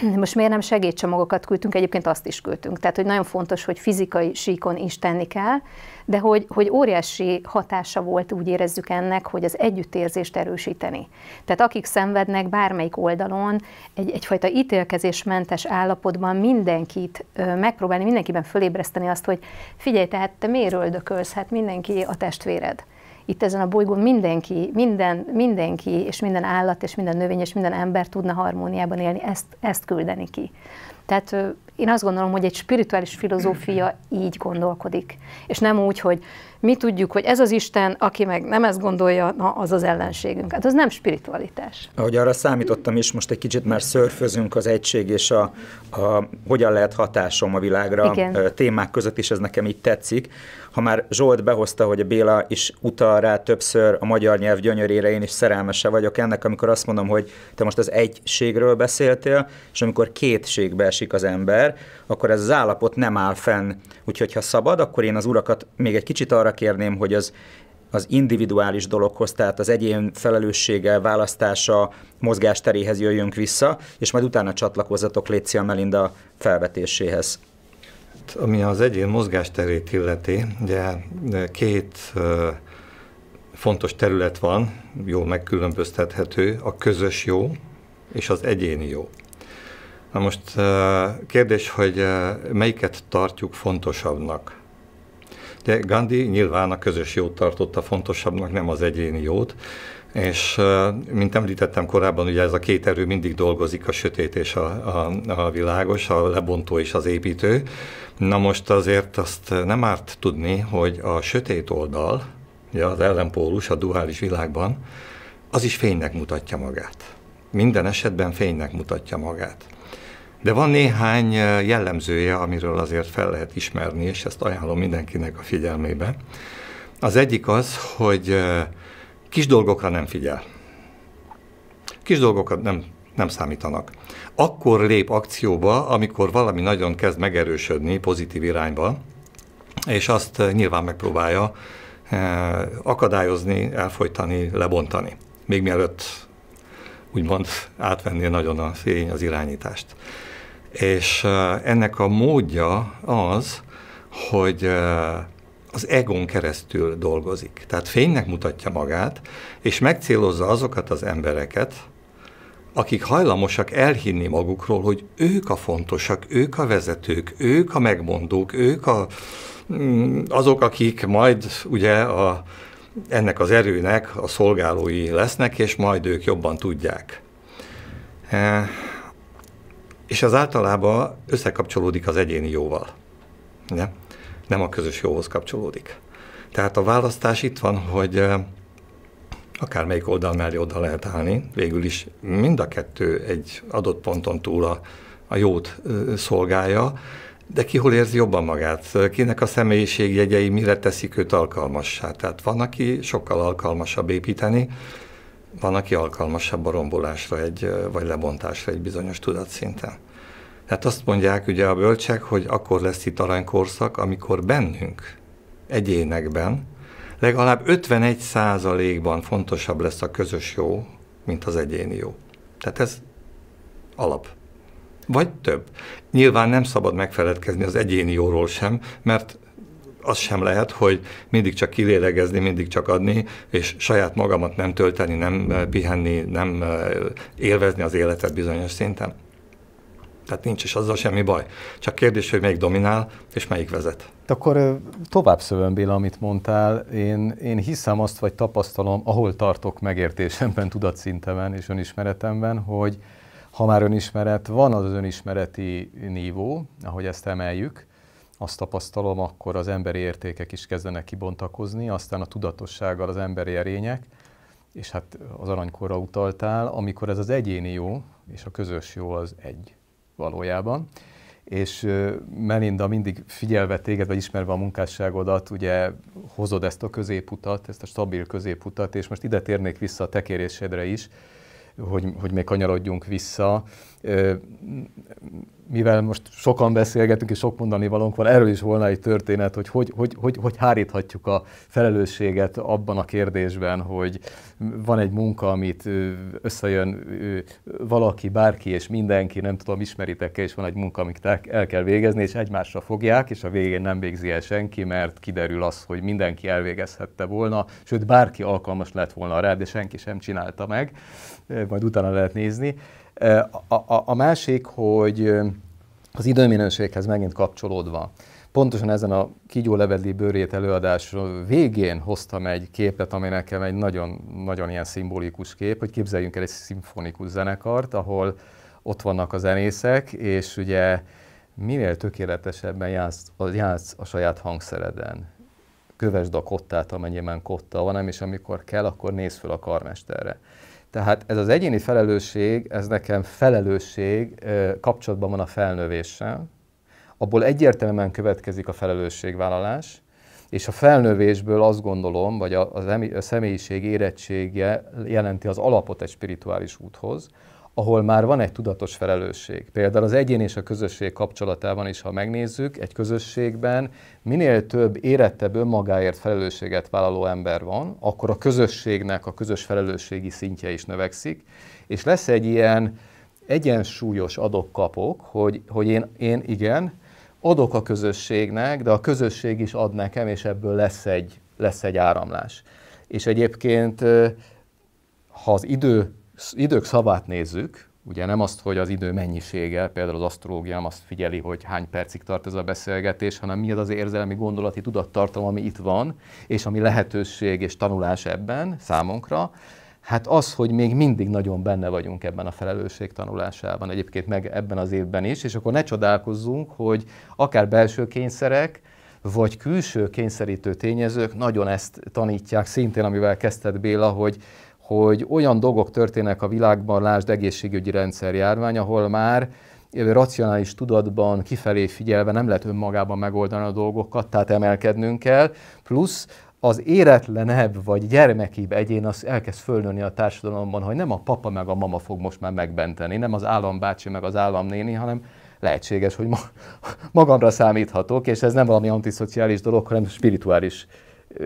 most miért nem segédcsomagokat küldtünk, egyébként azt is küldtünk. Tehát, hogy nagyon fontos, hogy fizikai síkon is tenni kell, de hogy, hogy óriási hatása volt, úgy érezzük ennek, hogy az együttérzést erősíteni. Tehát akik szenvednek bármelyik oldalon, egy, egyfajta ítélkezésmentes állapotban mindenkit ö, megpróbálni, mindenkiben fölébreszteni azt, hogy figyelj, tehát te miért öldökölsz, hát mindenki a testvéred itt ezen a bolygón mindenki, minden, mindenki, és minden állat, és minden növény, és minden ember tudna harmóniában élni, ezt, ezt küldeni ki. Tehát én azt gondolom, hogy egy spirituális filozófia így gondolkodik. És nem úgy, hogy mi tudjuk, hogy ez az Isten, aki meg nem ezt gondolja, na, az az ellenségünk. Hát az nem spiritualitás. Ahogy arra számítottam is, most egy kicsit már szörfözünk az egység és a, a hogyan lehet hatásom a világra Igen. témák között, is ez nekem így tetszik ha már Zsolt behozta, hogy a Béla is utal rá többször a magyar nyelv gyönyörére, én is szerelmese vagyok ennek, amikor azt mondom, hogy te most az egységről beszéltél, és amikor kétségbe esik az ember, akkor ez az állapot nem áll fenn. Úgyhogy ha szabad, akkor én az urakat még egy kicsit arra kérném, hogy az az individuális dologhoz, tehát az egyén felelőssége, választása, mozgásteréhez jöjjünk vissza, és majd utána csatlakozzatok Lécia Melinda felvetéséhez. Ami az egyén mozgásterét illeti, ugye két fontos terület van, Jó megkülönböztethető, a közös jó és az egyéni jó. Na most kérdés, hogy melyiket tartjuk fontosabbnak? De Gandhi nyilván a közös jót tartotta fontosabbnak, nem az egyéni jót. És mint említettem korábban, ugye ez a két erő mindig dolgozik, a sötét és a, a, a világos, a lebontó és az építő. Na most azért azt nem árt tudni, hogy a sötét oldal, ugye az ellenpólus a duális világban, az is fénynek mutatja magát. Minden esetben fénynek mutatja magát. De van néhány jellemzője, amiről azért fel lehet ismerni, és ezt ajánlom mindenkinek a figyelmébe. Az egyik az, hogy Kis dolgokra nem figyel. Kis dolgokra nem, nem számítanak. Akkor lép akcióba, amikor valami nagyon kezd megerősödni pozitív irányba, és azt eh, nyilván megpróbálja eh, akadályozni, elfolytani, lebontani. Még mielőtt úgymond átvenné nagyon a fény az irányítást. És eh, ennek a módja az, hogy az egón keresztül dolgozik. Tehát fénynek mutatja magát, és megcélozza azokat az embereket, akik hajlamosak elhinni magukról, hogy ők a fontosak, ők a vezetők, ők a megmondók, ők a, mm, azok, akik majd ugye a, ennek az erőnek a szolgálói lesznek, és majd ők jobban tudják. E, és az általában összekapcsolódik az egyéni jóval. ne? nem a közös jóhoz kapcsolódik. Tehát a választás itt van, hogy eh, akármelyik oldal mellé oda lehet állni, végül is mind a kettő egy adott ponton túl a, a jót eh, szolgálja, de ki hol érzi jobban magát? Kinek a jegyei mire teszik őt alkalmassá? Tehát van, aki sokkal alkalmasabb építeni, van, aki alkalmasabb a rombolásra egy, eh, vagy lebontásra egy bizonyos tudatszinten. Tehát azt mondják ugye a bölcsek, hogy akkor lesz itt aranykorszak, amikor bennünk, egyénekben, legalább 51 százalékban fontosabb lesz a közös jó, mint az egyéni jó. Tehát ez alap. Vagy több. Nyilván nem szabad megfeledkezni az egyéni jóról sem, mert az sem lehet, hogy mindig csak kilélegezni, mindig csak adni, és saját magamat nem tölteni, nem eh, pihenni, nem eh, élvezni az életet bizonyos szinten. Tehát nincs is azzal semmi baj. Csak kérdés, hogy melyik dominál, és melyik vezet. Akkor tovább szövöm, Béla, amit mondtál. Én, én hiszem azt, vagy tapasztalom, ahol tartok megértésemben, tudatszintemen és önismeretemben, hogy ha már önismeret, van az önismereti nívó, ahogy ezt emeljük, azt tapasztalom, akkor az emberi értékek is kezdenek kibontakozni, aztán a tudatossággal az emberi erények, és hát az aranykorra utaltál, amikor ez az egyéni jó és a közös jó az egy valójában. És Melinda mindig figyelve téged, vagy ismerve a munkásságodat, ugye hozod ezt a középutat, ezt a stabil középutat, és most ide térnék vissza a tekérésedre is, hogy, hogy még kanyarodjunk vissza mivel most sokan beszélgetünk és sok mondani valónk van, erről is volna egy történet, hogy hogy, hogy, hogy hogy háríthatjuk a felelősséget abban a kérdésben, hogy van egy munka, amit összejön valaki, bárki és mindenki, nem tudom, ismeritek-e, és van egy munka, amit el kell végezni, és egymásra fogják, és a végén nem végzi el senki, mert kiderül az, hogy mindenki elvégezhette volna, sőt, bárki alkalmas lett volna rá, de senki sem csinálta meg, majd utána lehet nézni. A, a, a másik, hogy az időminőséghez megint kapcsolódva. Pontosan ezen a Kigyó Levedli bőrét előadás végén hoztam egy képet, ami nekem egy nagyon, nagyon ilyen szimbolikus kép, hogy képzeljünk el egy szimfonikus zenekart, ahol ott vannak a zenészek, és ugye minél tökéletesebben játsz, játsz a saját hangszereden. Kövesd a kottát, amennyiben kotta van, és amikor kell, akkor nézd föl a karmesterre. Tehát ez az egyéni felelősség, ez nekem felelősség kapcsolatban van a felnövéssel, abból egyértelműen következik a felelősségvállalás, és a felnövésből azt gondolom, vagy a, a, személyiség érettsége jelenti az alapot egy spirituális úthoz, ahol már van egy tudatos felelősség. Például az egyén és a közösség kapcsolatában is, ha megnézzük, egy közösségben minél több érettebb önmagáért felelősséget vállaló ember van, akkor a közösségnek a közös felelősségi szintje is növekszik, és lesz egy ilyen egyensúlyos adok-kapok, hogy, hogy én, én igen, adok a közösségnek, de a közösség is ad nekem, és ebből lesz egy, lesz egy áramlás. És egyébként, ha az idő idők szavát nézzük, ugye nem azt, hogy az idő mennyisége, például az asztrológia nem azt figyeli, hogy hány percig tart ez a beszélgetés, hanem mi az az érzelmi gondolati tudattartalom, ami itt van, és ami lehetőség és tanulás ebben számunkra, Hát az, hogy még mindig nagyon benne vagyunk ebben a felelősség tanulásában, egyébként meg ebben az évben is, és akkor ne csodálkozzunk, hogy akár belső kényszerek, vagy külső kényszerítő tényezők nagyon ezt tanítják, szintén amivel kezdett Béla, hogy, hogy olyan dolgok történnek a világban, lásd egészségügyi rendszer járvány, ahol már racionális tudatban, kifelé figyelve nem lehet önmagában megoldani a dolgokat, tehát emelkednünk kell, plusz az éretlenebb vagy gyermekibb egyén az elkezd fölnőni a társadalomban, hogy nem a papa meg a mama fog most már megbenteni, nem az állambácsi meg az államnéni, hanem lehetséges, hogy ma, magamra számíthatok, és ez nem valami antiszociális dolog, hanem spirituális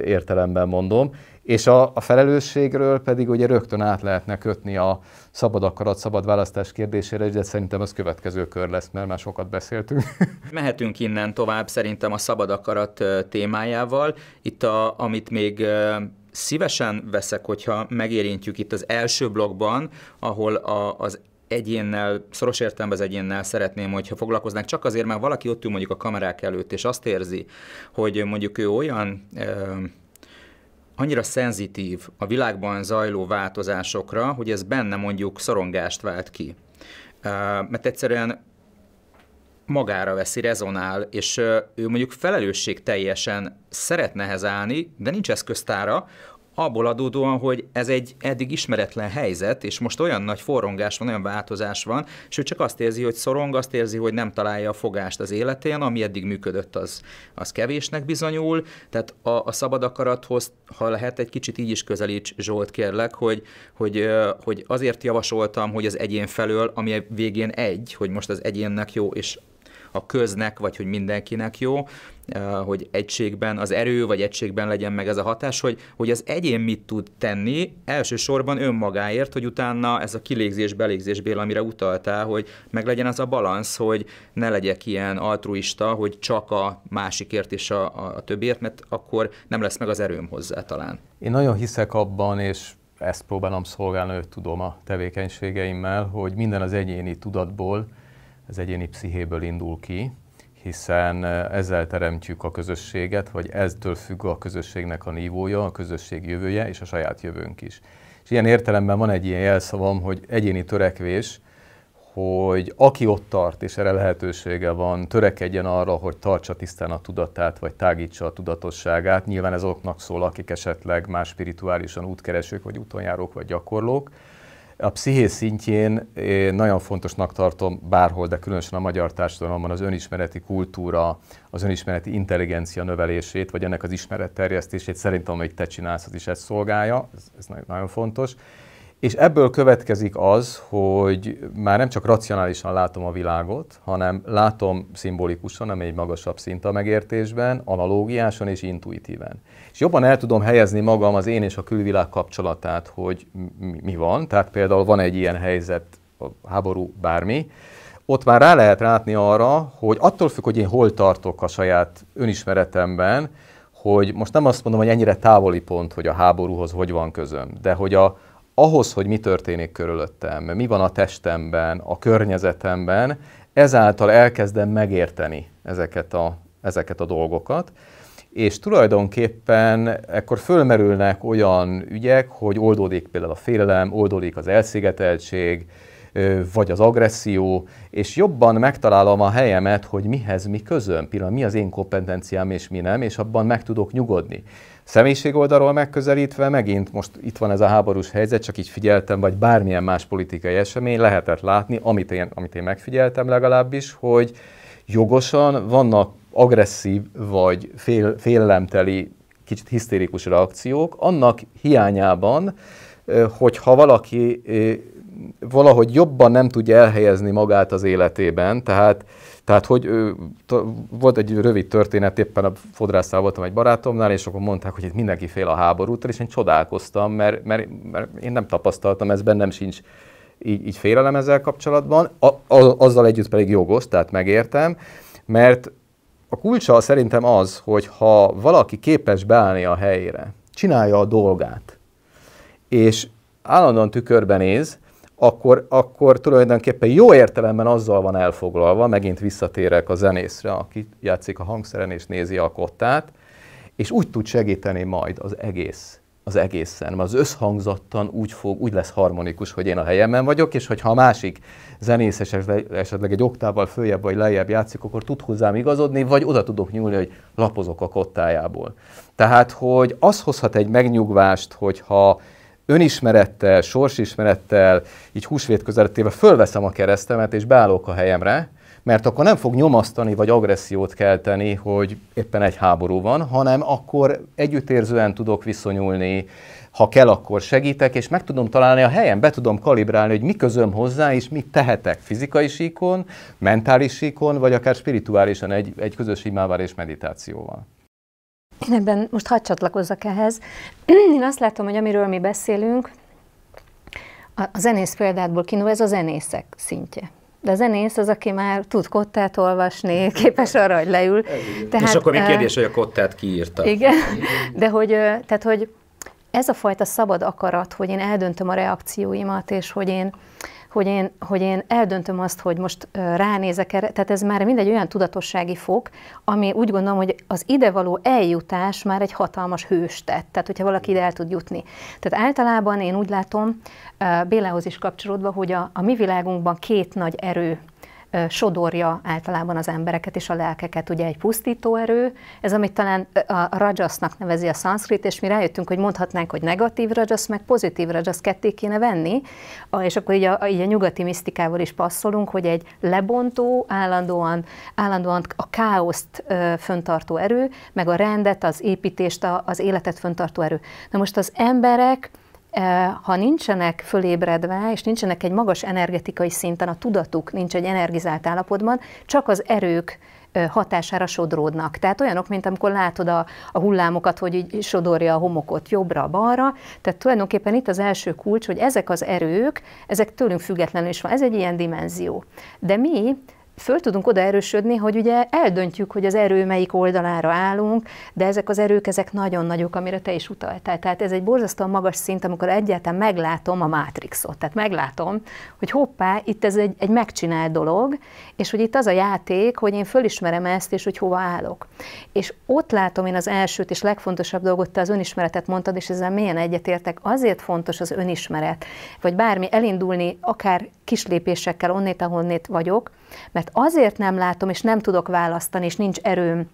értelemben mondom, és a, a felelősségről pedig ugye rögtön át lehetne kötni a szabad akarat, szabad választás kérdésére, de szerintem az következő kör lesz, mert már sokat beszéltünk. Mehetünk innen tovább szerintem a szabad akarat témájával. Itt, a, amit még szívesen veszek, hogyha megérintjük itt az első blogban, ahol a, az egyénnel, szoros értelemben az egyénnel szeretném, hogyha foglalkoznánk, csak azért, mert valaki ott ül mondjuk a kamerák előtt, és azt érzi, hogy mondjuk ő olyan ö, annyira szenzitív a világban zajló változásokra, hogy ez benne mondjuk szorongást vált ki. Mert egyszerűen magára veszi, rezonál, és ő mondjuk felelősség teljesen szeretne ehhez állni, de nincs eszköztára, abból adódóan, hogy ez egy eddig ismeretlen helyzet, és most olyan nagy forrongás van, olyan változás van, és ő csak azt érzi, hogy szorong, azt érzi, hogy nem találja a fogást az életén, ami eddig működött, az, az kevésnek bizonyul. Tehát a, a szabad akarathoz, ha lehet, egy kicsit így is közelíts, Zsolt, kérlek, hogy, hogy, hogy azért javasoltam, hogy az egyén felől, ami végén egy, hogy most az egyénnek jó, és a köznek, vagy hogy mindenkinek jó, Eh, hogy egységben az erő, vagy egységben legyen meg ez a hatás, hogy, hogy az egyén mit tud tenni, elsősorban önmagáért, hogy utána ez a kilégzés, belégzés, Béla, amire utaltál, hogy meg legyen az a balansz, hogy ne legyek ilyen altruista, hogy csak a másikért és a, a, a többért, mert akkor nem lesz meg az erőm hozzá talán. Én nagyon hiszek abban, és ezt próbálom szolgálni, hogy tudom a tevékenységeimmel, hogy minden az egyéni tudatból, az egyéni pszichéből indul ki, hiszen ezzel teremtjük a közösséget, vagy eztől függ a közösségnek a nívója, a közösség jövője és a saját jövőnk is. És ilyen értelemben van egy ilyen jelszavam, hogy egyéni törekvés, hogy aki ott tart, és erre lehetősége van, törekedjen arra, hogy tartsa tisztán a tudatát, vagy tágítsa a tudatosságát. Nyilván ez azoknak szól, akik esetleg más spirituálisan útkeresők, vagy útonjárók, vagy gyakorlók, a pszichés szintjén eh, nagyon fontosnak tartom bárhol, de különösen a magyar társadalomban az önismereti kultúra, az önismereti intelligencia növelését, vagy ennek az ismeretterjesztését. Szerintem, amit te csinálsz, az is ezt szolgálja, ez, ez nagyon fontos. És ebből következik az, hogy már nem csak racionálisan látom a világot, hanem látom szimbolikusan, nem egy magasabb szint a megértésben, analógiáson és intuitíven. És jobban el tudom helyezni magam az én és a külvilág kapcsolatát, hogy mi van. Tehát például van egy ilyen helyzet, a háború, bármi, ott már rá lehet látni arra, hogy attól függ, hogy én hol tartok a saját önismeretemben, hogy most nem azt mondom, hogy ennyire távoli pont, hogy a háborúhoz hogy van közöm, de hogy a, ahhoz, hogy mi történik körülöttem, mi van a testemben, a környezetemben, ezáltal elkezdem megérteni ezeket a, ezeket a dolgokat, és tulajdonképpen ekkor fölmerülnek olyan ügyek, hogy oldódik például a félelem, oldódik az elszigeteltség, vagy az agresszió, és jobban megtalálom a helyemet, hogy mihez mi közöm, például mi az én kompetenciám és mi nem, és abban meg tudok nyugodni. Személyiség oldalról megközelítve megint most itt van ez a háborús helyzet, csak így figyeltem, vagy bármilyen más politikai esemény lehetett látni, amit én, amit én megfigyeltem legalábbis, hogy jogosan vannak agresszív vagy fél, féllemteli, kicsit hisztérikus reakciók, annak hiányában, hogyha valaki valahogy jobban nem tudja elhelyezni magát az életében, tehát tehát, hogy volt egy rövid történet, éppen a fodrásznál voltam egy barátomnál, és akkor mondták, hogy itt mindenki fél a háborútól, és én csodálkoztam, mert, mert, mert én nem tapasztaltam, ezt, bennem sincs így, így félelem ezzel kapcsolatban. A, a, azzal együtt pedig jogos, tehát megértem, mert a kulcsa szerintem az, hogy ha valaki képes beállni a helyére, csinálja a dolgát, és állandóan tükörben néz, akkor, akkor tulajdonképpen jó értelemben azzal van elfoglalva, megint visszatérek a zenészre, aki játszik a hangszeren és nézi a kottát, és úgy tud segíteni majd az egész az egészen, mert az összhangzattan úgy fog, úgy lesz harmonikus, hogy én a helyemen vagyok, és hogyha a másik zenész esetleg egy oktával följebb vagy lejjebb játszik, akkor tud hozzám igazodni, vagy oda tudok nyúlni, hogy lapozok a kottájából. Tehát, hogy az hozhat egy megnyugvást, hogyha önismerettel, sorsismerettel, így húsvét közelettével fölveszem a keresztemet és beállok a helyemre, mert akkor nem fog nyomasztani vagy agressziót kelteni, hogy éppen egy háború van, hanem akkor együttérzően tudok viszonyulni, ha kell, akkor segítek, és meg tudom találni a helyen, be tudom kalibrálni, hogy mi közöm hozzá, és mit tehetek fizikai síkon, mentális síkon, vagy akár spirituálisan egy, egy közös imával és meditációval. Én ebben most hadd csatlakozzak ehhez. Én azt látom, hogy amiről mi beszélünk, a zenész példátból kínul, ez a zenészek szintje. De a zenész az, aki már tud kottát olvasni, képes arra, hogy leül. Tehát, és akkor még kérdés, hogy a kottát kiírta. Igen, de hogy, tehát, hogy ez a fajta szabad akarat, hogy én eldöntöm a reakcióimat, és hogy én hogy én, hogy én eldöntöm azt, hogy most ránézek erre, tehát ez már mindegy olyan tudatossági fok, ami úgy gondolom, hogy az idevaló eljutás már egy hatalmas hőstett, tehát hogyha valaki ide el tud jutni. Tehát általában én úgy látom, Bélához is kapcsolódva, hogy a, a mi világunkban két nagy erő sodorja általában az embereket és a lelkeket, ugye egy pusztító erő, ez amit talán a rajasznak nevezi a szanszkrit, és mi rájöttünk, hogy mondhatnánk, hogy negatív rajasz, meg pozitív rajasz ketté kéne venni, és akkor így a, így a nyugati misztikával is passzolunk, hogy egy lebontó, állandóan, állandóan a káoszt ö, föntartó erő, meg a rendet, az építést, a, az életet föntartó erő. Na most az emberek, ha nincsenek fölébredve, és nincsenek egy magas energetikai szinten, a tudatuk nincs egy energizált állapotban, csak az erők hatására sodródnak. Tehát olyanok, mint amikor látod a, a hullámokat, hogy így sodorja a homokot jobbra-balra. Tehát tulajdonképpen itt az első kulcs, hogy ezek az erők, ezek tőlünk függetlenül is van. Ez egy ilyen dimenzió. De mi föl tudunk oda erősödni, hogy ugye eldöntjük, hogy az erő melyik oldalára állunk, de ezek az erők, ezek nagyon nagyok, amire te is utaltál. Tehát ez egy borzasztóan magas szint, amikor egyáltalán meglátom a mátrixot. Tehát meglátom, hogy hoppá, itt ez egy, egy megcsinált dolog, és hogy itt az a játék, hogy én fölismerem ezt, és hogy hova állok. És ott látom én az elsőt és legfontosabb dolgot, te az önismeretet mondtad, és ezzel mélyen egyetértek. Azért fontos az önismeret, vagy bármi elindulni, akár kis lépésekkel onnét, ahonnét vagyok, mert azért nem látom, és nem tudok választani, és nincs erőm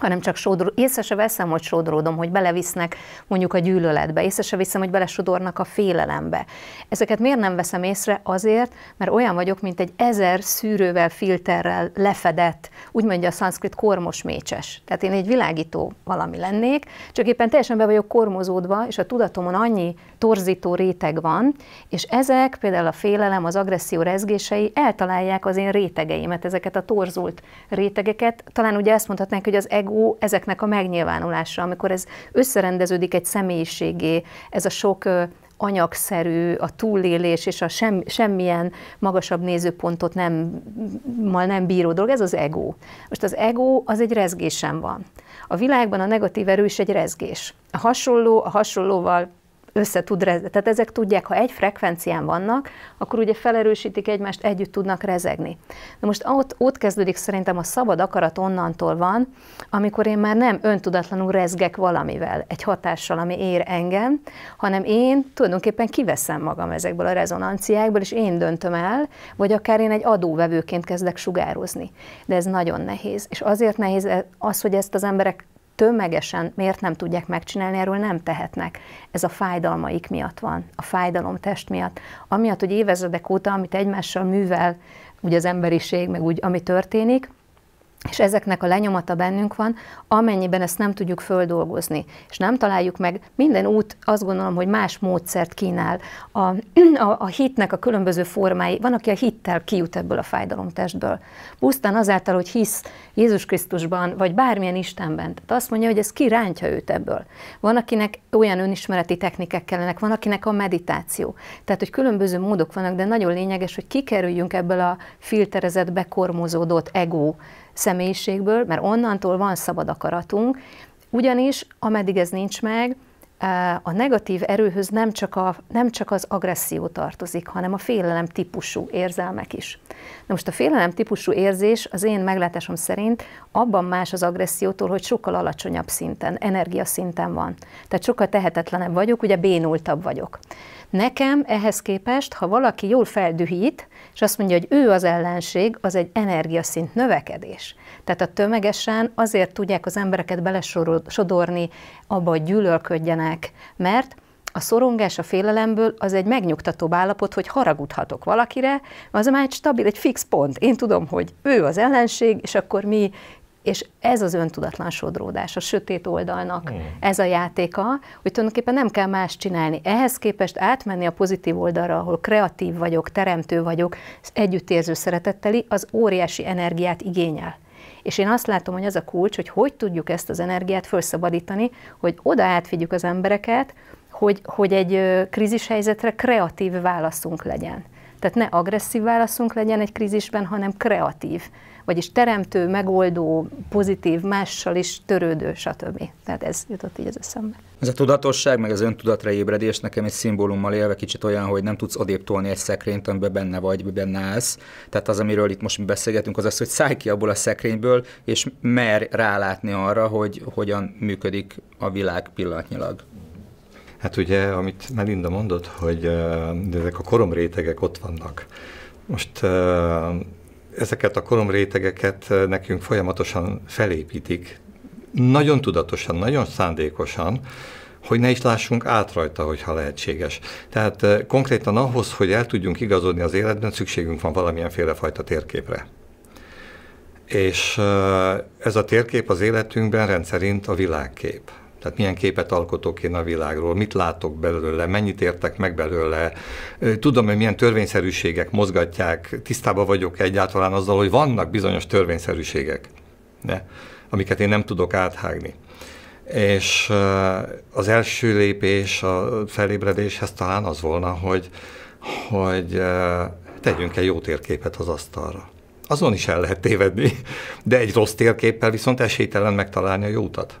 hanem csak sodor, észre se veszem, hogy sodródom, hogy belevisznek mondjuk a gyűlöletbe, észre se veszem, hogy belesodornak a félelembe. Ezeket miért nem veszem észre? Azért, mert olyan vagyok, mint egy ezer szűrővel, filterrel lefedett, úgy mondja a szanszkrit kormos mécses. Tehát én egy világító valami lennék, csak éppen teljesen be vagyok kormozódva, és a tudatomon annyi torzító réteg van, és ezek, például a félelem, az agresszió rezgései eltalálják az én rétegeimet, ezeket a torzult rétegeket. Talán ugye ezt mondhatnánk, hogy az ego ezeknek a megnyilvánulásra, amikor ez összerendeződik egy személyiségé, ez a sok anyagszerű, a túlélés és a sem, semmilyen magasabb nézőpontot nem, mal nem bíró dolog, ez az ego. Most az ego az egy rezgésen van. A világban a negatív erő is egy rezgés. A hasonló a hasonlóval össze tud rezegni. Tehát ezek tudják, ha egy frekvencián vannak, akkor ugye felerősítik egymást, együtt tudnak rezegni. Na most ott, ott kezdődik szerintem a szabad akarat onnantól van, amikor én már nem öntudatlanul rezgek valamivel, egy hatással, ami ér engem, hanem én tulajdonképpen kiveszem magam ezekből a rezonanciákból, és én döntöm el, vagy akár én egy adóvevőként kezdek sugározni. De ez nagyon nehéz. És azért nehéz e, az, hogy ezt az emberek tömegesen miért nem tudják megcsinálni, erről nem tehetnek. Ez a fájdalmaik miatt van, a fájdalom test miatt. Amiatt, hogy évezredek óta, amit egymással művel, ugye az emberiség, meg úgy, ami történik, és ezeknek a lenyomata bennünk van, amennyiben ezt nem tudjuk földolgozni, és nem találjuk meg, minden út azt gondolom, hogy más módszert kínál. A, a, a hitnek a különböző formái, van, aki a hittel kijut ebből a fájdalomtestből. Pusztán azáltal, hogy hisz Jézus Krisztusban, vagy bármilyen Istenben. Tehát azt mondja, hogy ez kirántja őt ebből. Van, akinek olyan önismereti technikák kellenek, van, akinek a meditáció. Tehát, hogy különböző módok vannak, de nagyon lényeges, hogy kikerüljünk ebből a filterezett, bekormozódott ego személyiségből, mert onnantól van szabad akaratunk, ugyanis ameddig ez nincs meg, e, a negatív erőhöz nem csak, a, nem csak az agresszió tartozik, hanem a félelem típusú érzelmek is. Na most a félelem típusú érzés az én meglátásom szerint abban más az agressziótól, hogy sokkal alacsonyabb szinten, energiaszinten van. Tehát sokkal tehetetlenebb vagyok, ugye bénultabb vagyok. Nekem ehhez képest, ha valaki jól feldühít, és azt mondja, hogy ő az ellenség, az egy energiaszint növekedés. Tehát a tömegesen azért tudják az embereket belesodorni abba, hogy gyűlölködjenek, mert a szorongás a félelemből az egy megnyugtató állapot, hogy haragudhatok valakire, az már egy stabil, egy fix pont. Én tudom, hogy ő az ellenség, és akkor mi és ez az öntudatlan sodródás, a sötét oldalnak hmm. ez a játéka, hogy tulajdonképpen nem kell más csinálni. Ehhez képest átmenni a pozitív oldalra, ahol kreatív vagyok, teremtő vagyok, együttérző szeretetteli, az óriási energiát igényel. És én azt látom, hogy az a kulcs, hogy hogy tudjuk ezt az energiát felszabadítani, hogy oda átfigyük az embereket, hogy, hogy egy krízishelyzetre kreatív válaszunk legyen. Tehát ne agresszív válaszunk legyen egy krízisben, hanem kreatív, vagyis teremtő, megoldó, pozitív, mással is törődő, stb. Tehát ez jutott így az eszembe. Ez a tudatosság, meg az öntudatra ébredés nekem egy szimbólummal élve kicsit olyan, hogy nem tudsz odébb tolni egy szekrényt, amiben benne vagy, benne állsz. Tehát az, amiről itt most mi beszélgetünk, az az, hogy szállj ki abból a szekrényből, és mer rálátni arra, hogy hogyan működik a világ pillanatnyilag. Hát ugye, amit Melinda mondott, hogy ezek a koromrétegek ott vannak. Most ezeket a koromrétegeket nekünk folyamatosan felépítik, nagyon tudatosan, nagyon szándékosan, hogy ne is lássunk át rajta, hogyha lehetséges. Tehát konkrétan ahhoz, hogy el tudjunk igazodni az életben, szükségünk van valamilyenféle fajta térképre. És ez a térkép az életünkben rendszerint a világkép tehát milyen képet alkotok én a világról, mit látok belőle, mennyit értek meg belőle, tudom, hogy milyen törvényszerűségek mozgatják, tisztában vagyok egyáltalán azzal, hogy vannak bizonyos törvényszerűségek, ne? amiket én nem tudok áthágni. És az első lépés a felébredéshez talán az volna, hogy, hogy tegyünk egy jó térképet az asztalra. Azon is el lehet tévedni, de egy rossz térképpel viszont esélytelen megtalálni a jó utat.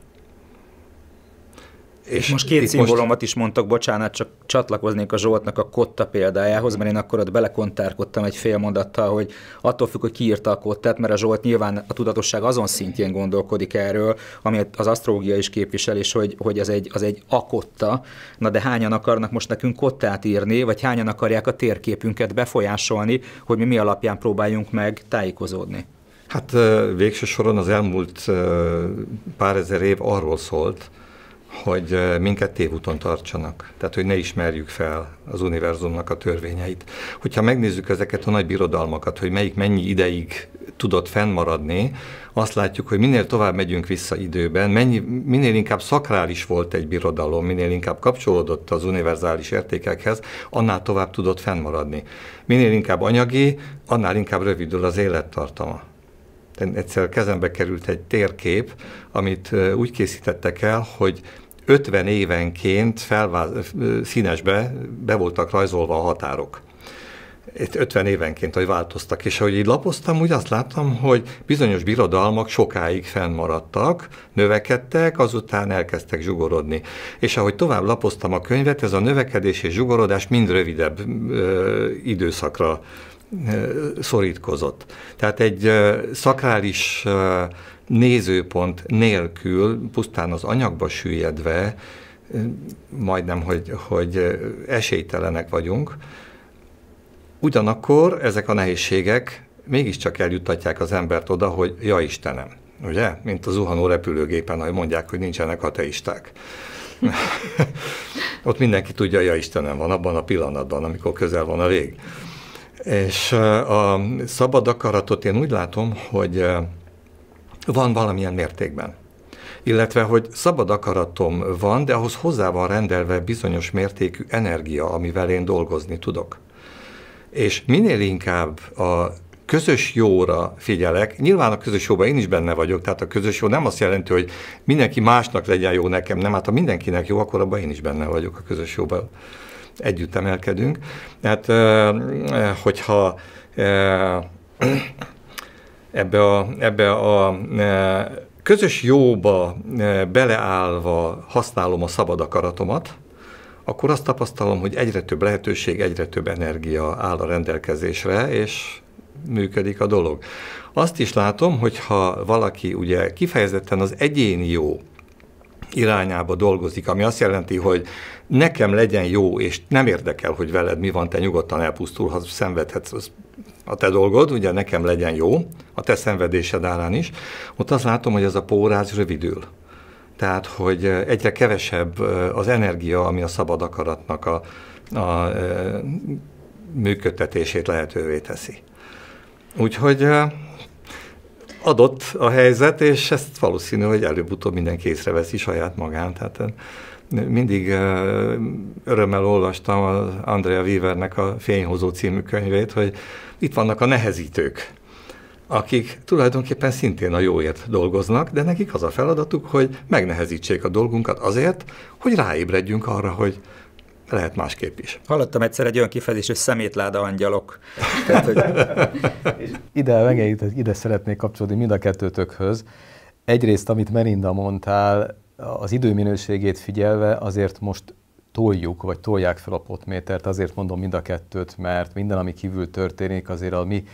És most két szimbólumot most... is mondtak, bocsánat, csak csatlakoznék a Zsoltnak a kotta példájához, mert én akkor ott belekontárkodtam egy fél mondattal, hogy attól függ, hogy kiírta a kottát, mert a Zsolt nyilván a tudatosság azon szintjén gondolkodik erről, amit az asztrológia is képvisel, és hogy, hogy ez egy, az egy akotta. Na de hányan akarnak most nekünk kottát írni, vagy hányan akarják a térképünket befolyásolni, hogy mi mi alapján próbáljunk meg tájékozódni? Hát végső soron az elmúlt pár ezer év arról szólt, hogy minket tévúton tartsanak, tehát hogy ne ismerjük fel az univerzumnak a törvényeit. Hogyha megnézzük ezeket a nagy birodalmakat, hogy melyik mennyi ideig tudott fennmaradni, azt látjuk, hogy minél tovább megyünk vissza időben, mennyi, minél inkább szakrális volt egy birodalom, minél inkább kapcsolódott az univerzális értékekhez, annál tovább tudott fennmaradni. Minél inkább anyagi, annál inkább rövidül az élettartama egyszer kezembe került egy térkép, amit úgy készítettek el, hogy 50 évenként felváz, színesbe be voltak rajzolva a határok. Itt 50 évenként, hogy változtak, és ahogy így lapoztam, úgy azt láttam, hogy bizonyos birodalmak sokáig fennmaradtak, növekedtek, azután elkezdtek zsugorodni. És ahogy tovább lapoztam a könyvet, ez a növekedés és zsugorodás mind rövidebb ö, időszakra szorítkozott. Tehát egy szakrális nézőpont nélkül, pusztán az anyagba süllyedve, majdnem, hogy, hogy esélytelenek vagyunk. Ugyanakkor ezek a nehézségek mégiscsak eljuttatják az embert oda, hogy ja Istenem, ugye? Mint a zuhanó repülőgépen, ahogy mondják, hogy nincsenek ateisták. Ott mindenki tudja, ja Istenem van abban a pillanatban, amikor közel van a vég. És a szabad akaratot én úgy látom, hogy van valamilyen mértékben. Illetve, hogy szabad akaratom van, de ahhoz hozzá van rendelve bizonyos mértékű energia, amivel én dolgozni tudok. És minél inkább a közös jóra figyelek, nyilván a közös jóban én is benne vagyok, tehát a közös jó nem azt jelenti, hogy mindenki másnak legyen jó nekem, nem, hát ha mindenkinek jó, akkor abban én is benne vagyok a közös jóban. Együtt emelkedünk. Tehát, hogyha ebbe a, ebbe a e, közös jóba e, beleállva használom a szabad akaratomat, akkor azt tapasztalom, hogy egyre több lehetőség, egyre több energia áll a rendelkezésre, és működik a dolog. Azt is látom, hogy ha valaki ugye kifejezetten az egyéni jó irányába dolgozik, ami azt jelenti, hogy nekem legyen jó, és nem érdekel, hogy veled mi van, te nyugodtan elpusztulhatsz, szenvedhetsz, a te dolgod, ugye nekem legyen jó, a te szenvedésed árán is, ott azt látom, hogy ez a póráz rövidül. Tehát, hogy egyre kevesebb eh, az energia, ami a szabad akaratnak a, a, a eh, működtetését lehetővé teszi. Úgyhogy eh, adott a helyzet, és ezt valószínű, hogy előbb-utóbb mindenki észreveszi saját magán. Tehát mindig örömmel olvastam az Andrea Weavernek a Fényhozó című könyvét, hogy itt vannak a nehezítők, akik tulajdonképpen szintén a jóért dolgoznak, de nekik az a feladatuk, hogy megnehezítsék a dolgunkat azért, hogy ráébredjünk arra, hogy lehet másképp is. Hallottam egyszer egy olyan kifejezést, hogy szemétláda angyalok. Tehát, hogy... ide, megint, ide szeretnék kapcsolódni mind a kettőtökhöz. Egyrészt, amit Merinda mondtál, az időminőségét figyelve azért most toljuk, vagy tolják fel a potmétert, azért mondom mind a kettőt, mert minden, ami kívül történik, azért a mi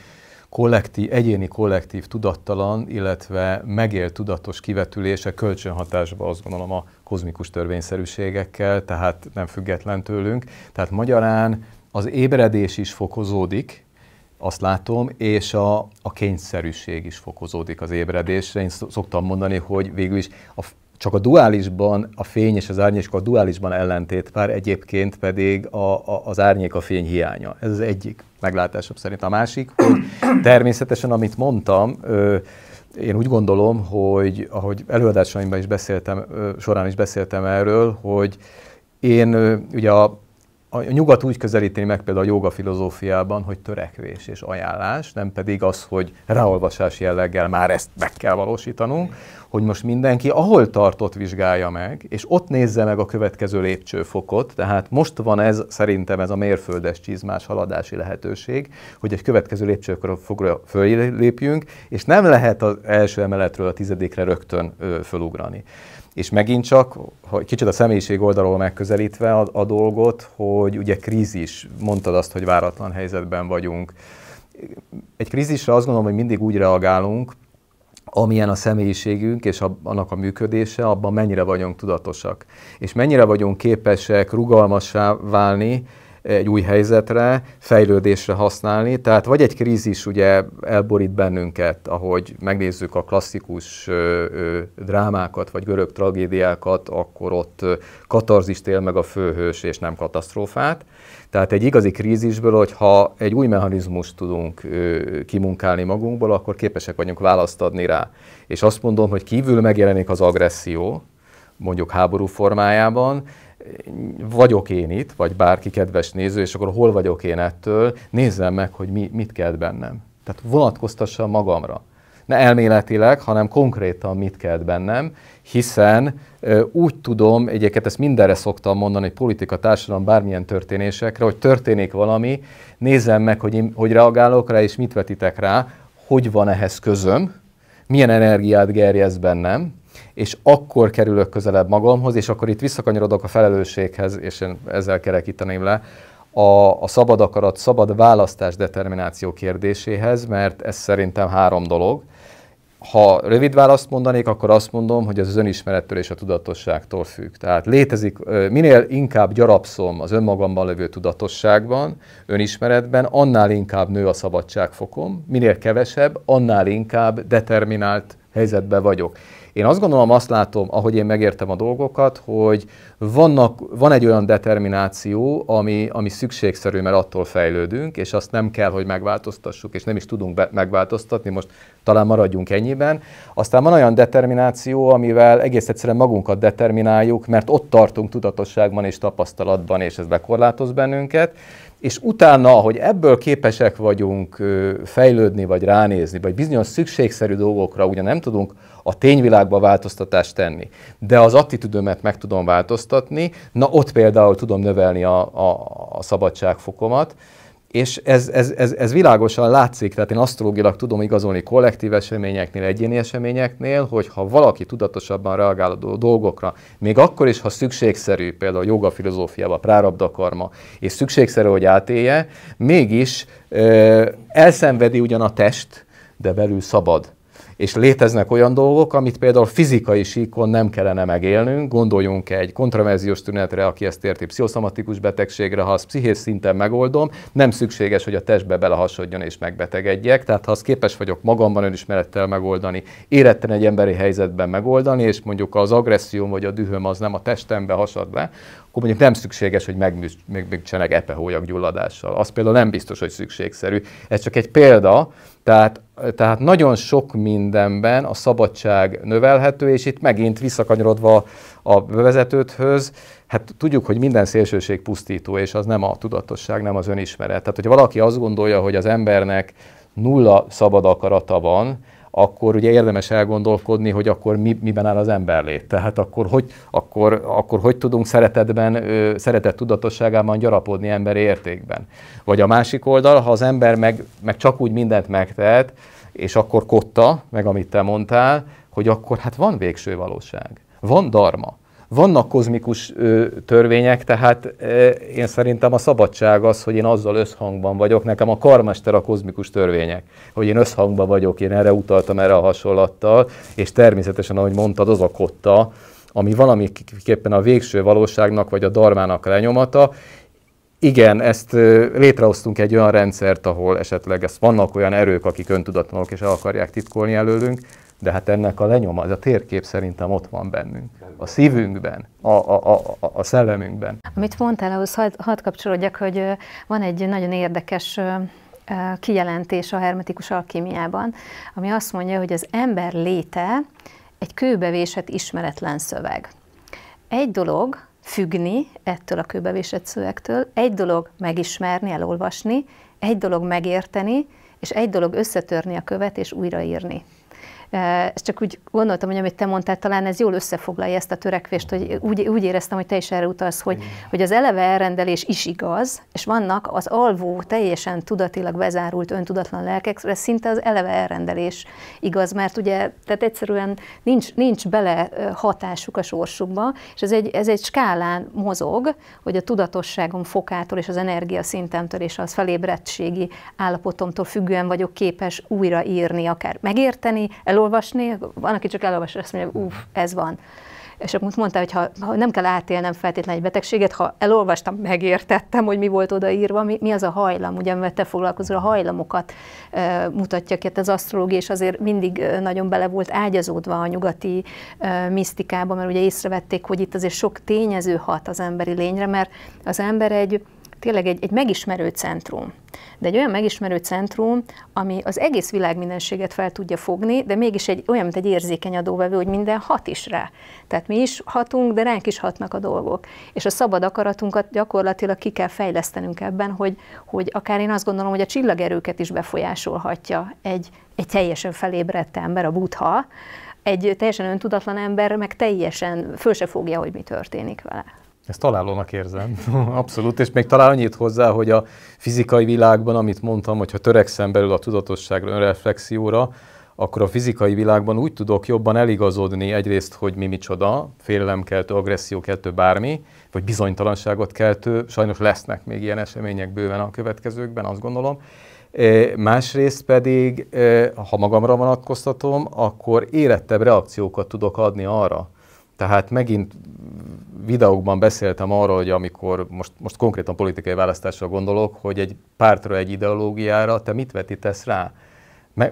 kollektív, egyéni kollektív tudattalan, illetve megél tudatos kivetülése kölcsönhatásba azt gondolom a kozmikus törvényszerűségekkel, tehát nem független tőlünk. Tehát magyarán az ébredés is fokozódik, azt látom, és a, a kényszerűség is fokozódik az ébredésre. Én szoktam mondani, hogy végül is a csak a duálisban a fény és az árnyék, a duálisban ellentét, pár egyébként pedig a, a, az árnyék a fény hiánya. Ez az egyik meglátásom szerint. A másik, hogy természetesen, amit mondtam, ö, én úgy gondolom, hogy ahogy előadásaimban is beszéltem, ö, során is beszéltem erről, hogy én ö, ugye a, a nyugat úgy közelíteni meg például a joga filozófiában, hogy törekvés és ajánlás, nem pedig az, hogy ráolvasás jelleggel már ezt meg kell valósítanunk, hogy most mindenki ahol tartott vizsgálja meg, és ott nézze meg a következő lépcsőfokot, tehát most van ez szerintem ez a mérföldes csizmás haladási lehetőség, hogy egy következő lépcsőfokra fölépjünk, és nem lehet az első emeletről a tizedikre rögtön fölugrani. És megint csak, hogy kicsit a személyiség oldalról megközelítve a, a dolgot, hogy ugye krízis, mondtad azt, hogy váratlan helyzetben vagyunk. Egy krízisre azt gondolom, hogy mindig úgy reagálunk, amilyen a személyiségünk és annak a működése, abban mennyire vagyunk tudatosak. És mennyire vagyunk képesek rugalmassá válni, egy új helyzetre, fejlődésre használni. Tehát vagy egy krízis ugye elborít bennünket, ahogy megnézzük a klasszikus drámákat, vagy görög tragédiákat, akkor ott katarzist él meg a főhős, és nem katasztrófát. Tehát egy igazi krízisből, hogyha egy új mechanizmust tudunk kimunkálni magunkból, akkor képesek vagyunk választ adni rá. És azt mondom, hogy kívül megjelenik az agresszió, mondjuk háború formájában, vagyok én itt, vagy bárki kedves néző, és akkor hol vagyok én ettől, nézzem meg, hogy mi, mit kell bennem. Tehát vonatkoztassa magamra ne elméletileg, hanem konkrétan mit kelt bennem, hiszen úgy tudom, egyébként ezt mindenre szoktam mondani, hogy politika, társadalom, bármilyen történésekre, hogy történik valami, nézem meg, hogy, én, hogy reagálok rá, és mit vetitek rá, hogy van ehhez közöm, milyen energiát gerjez bennem, és akkor kerülök közelebb magamhoz, és akkor itt visszakanyarodok a felelősséghez, és én ezzel kerekíteném le, a, a szabad akarat, szabad választás determináció kérdéséhez, mert ez szerintem három dolog ha rövid választ mondanék, akkor azt mondom, hogy ez az önismerettől és a tudatosságtól függ. Tehát létezik, minél inkább gyarapszom az önmagamban levő tudatosságban, önismeretben, annál inkább nő a szabadságfokom, minél kevesebb, annál inkább determinált helyzetben vagyok. Én azt gondolom, azt látom, ahogy én megértem a dolgokat, hogy vannak, van egy olyan determináció, ami, ami szükségszerű, mert attól fejlődünk, és azt nem kell, hogy megváltoztassuk, és nem is tudunk be, megváltoztatni, most talán maradjunk ennyiben. Aztán van olyan determináció, amivel egész egyszerűen magunkat determináljuk, mert ott tartunk tudatosságban és tapasztalatban, és ez bekorlátoz bennünket és utána, hogy ebből képesek vagyunk fejlődni, vagy ránézni, vagy bizonyos szükségszerű dolgokra ugye nem tudunk a tényvilágba változtatást tenni, de az attitűdömet meg tudom változtatni, na ott például tudom növelni a, a, a szabadságfokomat, és ez, ez, ez, ez világosan látszik, tehát én asztrológilag tudom igazolni kollektív eseményeknél, egyéni eseményeknél, hogy ha valaki tudatosabban reagál a dolgokra, még akkor is, ha szükségszerű, például a joga filozófiába, karma és szükségszerű, hogy átélje, mégis ö, elszenvedi ugyan a test, de belül szabad és léteznek olyan dolgok, amit például fizikai síkon nem kellene megélnünk. Gondoljunk egy kontraverziós tünetre, aki ezt érti, pszichoszomatikus betegségre, ha azt pszichés szinten megoldom, nem szükséges, hogy a testbe belehasodjon és megbetegedjek. Tehát ha azt képes vagyok magamban önismerettel megoldani, éretten egy emberi helyzetben megoldani, és mondjuk az agresszióm vagy a dühöm az nem a testembe hasad be, akkor mondjuk nem szükséges, hogy megműtsenek epehólyag gyulladással. Az például nem biztos, hogy szükségszerű. Ez csak egy példa, tehát tehát nagyon sok mindenben a szabadság növelhető, és itt megint visszakanyarodva a vezetőthöz, hát tudjuk, hogy minden szélsőség pusztító, és az nem a tudatosság, nem az önismeret. Tehát, hogy valaki azt gondolja, hogy az embernek nulla szabad akarata van, akkor ugye érdemes elgondolkodni, hogy akkor mi, miben áll az ember lét. Tehát akkor hogy, akkor, akkor hogy tudunk szeretetben, szeretet tudatosságában gyarapodni emberi értékben. Vagy a másik oldal, ha az ember meg, meg csak úgy mindent megtehet, és akkor kotta, meg amit te mondtál, hogy akkor hát van végső valóság, van darma, vannak kozmikus ö, törvények, tehát ö, én szerintem a szabadság az, hogy én azzal összhangban vagyok. Nekem a karmester a kozmikus törvények, hogy én összhangban vagyok, én erre utaltam erre a hasonlattal, és természetesen, ahogy mondtad, az a kotta, ami valamiképpen a végső valóságnak vagy a darmának lenyomata, igen, ezt létrehoztunk egy olyan rendszert, ahol esetleg ezt vannak olyan erők, akik öntudatlanok és el akarják titkolni előlünk, de hát ennek a lenyoma, ez a térkép szerintem ott van bennünk, a szívünkben, a, a, a, a szellemünkben. Amit mondtál, ahhoz hadd had kapcsolódjak, hogy van egy nagyon érdekes kijelentés a hermetikus alkímiában, ami azt mondja, hogy az ember léte egy kőbevésett ismeretlen szöveg. Egy dolog függni ettől a kőbevésett szövegtől, egy dolog megismerni, elolvasni, egy dolog megérteni, és egy dolog összetörni a követ és újraírni. Eh, ezt csak úgy gondoltam, hogy amit te mondtál, talán ez jól összefoglalja ezt a törekvést, hogy úgy, úgy éreztem, hogy te is erre utalsz, hogy, hogy az eleve elrendelés is igaz, és vannak az alvó, teljesen tudatilag bezárult, öntudatlan lelkekre szóval szinte az eleve elrendelés igaz, mert ugye, tehát egyszerűen nincs, nincs bele hatásuk a sorsukba, és ez egy, ez egy skálán mozog, hogy a tudatosságom fokától és az energiaszintemtől és az felébredtségi állapotomtól függően vagyok képes újraírni, akár megérteni, el elolvasni, van, aki csak elolvas, azt mondja, uff, ez van. És akkor mondta, hogy ha, ha nem kell átélnem feltétlenül egy betegséget, ha elolvastam, megértettem, hogy mi volt odaírva, mi, mi az a hajlam, ugye, mert te foglalkozol, a hajlamokat e, mutatja ki, hát az asztrológia, és azért mindig nagyon bele volt ágyazódva a nyugati e, misztikába, mert ugye észrevették, hogy itt azért sok tényező hat az emberi lényre, mert az ember egy tényleg egy, egy megismerő centrum. De egy olyan megismerő centrum, ami az egész világ mindenséget fel tudja fogni, de mégis egy, olyan, mint egy érzékeny adóvevő, hogy minden hat is rá. Tehát mi is hatunk, de ránk is hatnak a dolgok. És a szabad akaratunkat gyakorlatilag ki kell fejlesztenünk ebben, hogy, hogy akár én azt gondolom, hogy a csillagerőket is befolyásolhatja egy, egy teljesen felébredt ember, a butha, egy teljesen öntudatlan ember meg teljesen föl se fogja, hogy mi történik vele. Ezt találónak érzem, abszolút, és még talán annyit hozzá, hogy a fizikai világban, amit mondtam, hogyha törekszem belül a tudatosságra, önreflexióra, akkor a fizikai világban úgy tudok jobban eligazodni egyrészt, hogy mi micsoda, félelemkeltő, agressziókeltő, bármi, vagy bizonytalanságot keltő, sajnos lesznek még ilyen események bőven a következőkben, azt gondolom. E, másrészt pedig, e, ha magamra vonatkoztatom, akkor érettebb reakciókat tudok adni arra, tehát megint videókban beszéltem arról, hogy amikor most, most konkrétan politikai választásra gondolok, hogy egy pártra, egy ideológiára te mit vetítesz rá?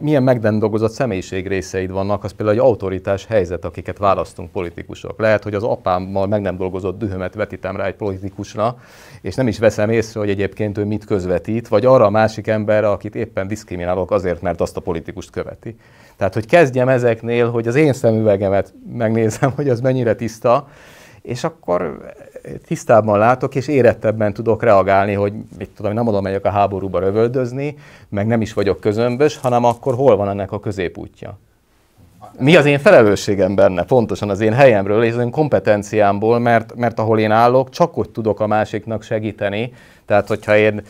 milyen megdendolgozott személyiség részeid vannak, az például egy autoritás helyzet, akiket választunk politikusok. Lehet, hogy az apámmal meg nem dolgozott dühömet vetítem rá egy politikusra, és nem is veszem észre, hogy egyébként ő mit közvetít, vagy arra a másik emberre, akit éppen diszkriminálok azért, mert azt a politikust követi. Tehát, hogy kezdjem ezeknél, hogy az én szemüvegemet megnézem, hogy az mennyire tiszta, és akkor tisztában látok, és érettebben tudok reagálni, hogy mit tudom, nem oda megyek a háborúba rövöldözni, meg nem is vagyok közömbös, hanem akkor hol van ennek a középútja mi az én felelősségem benne, pontosan az én helyemről és az én kompetenciámból, mert, mert ahol én állok, csak úgy tudok a másiknak segíteni. Tehát, hogyha én,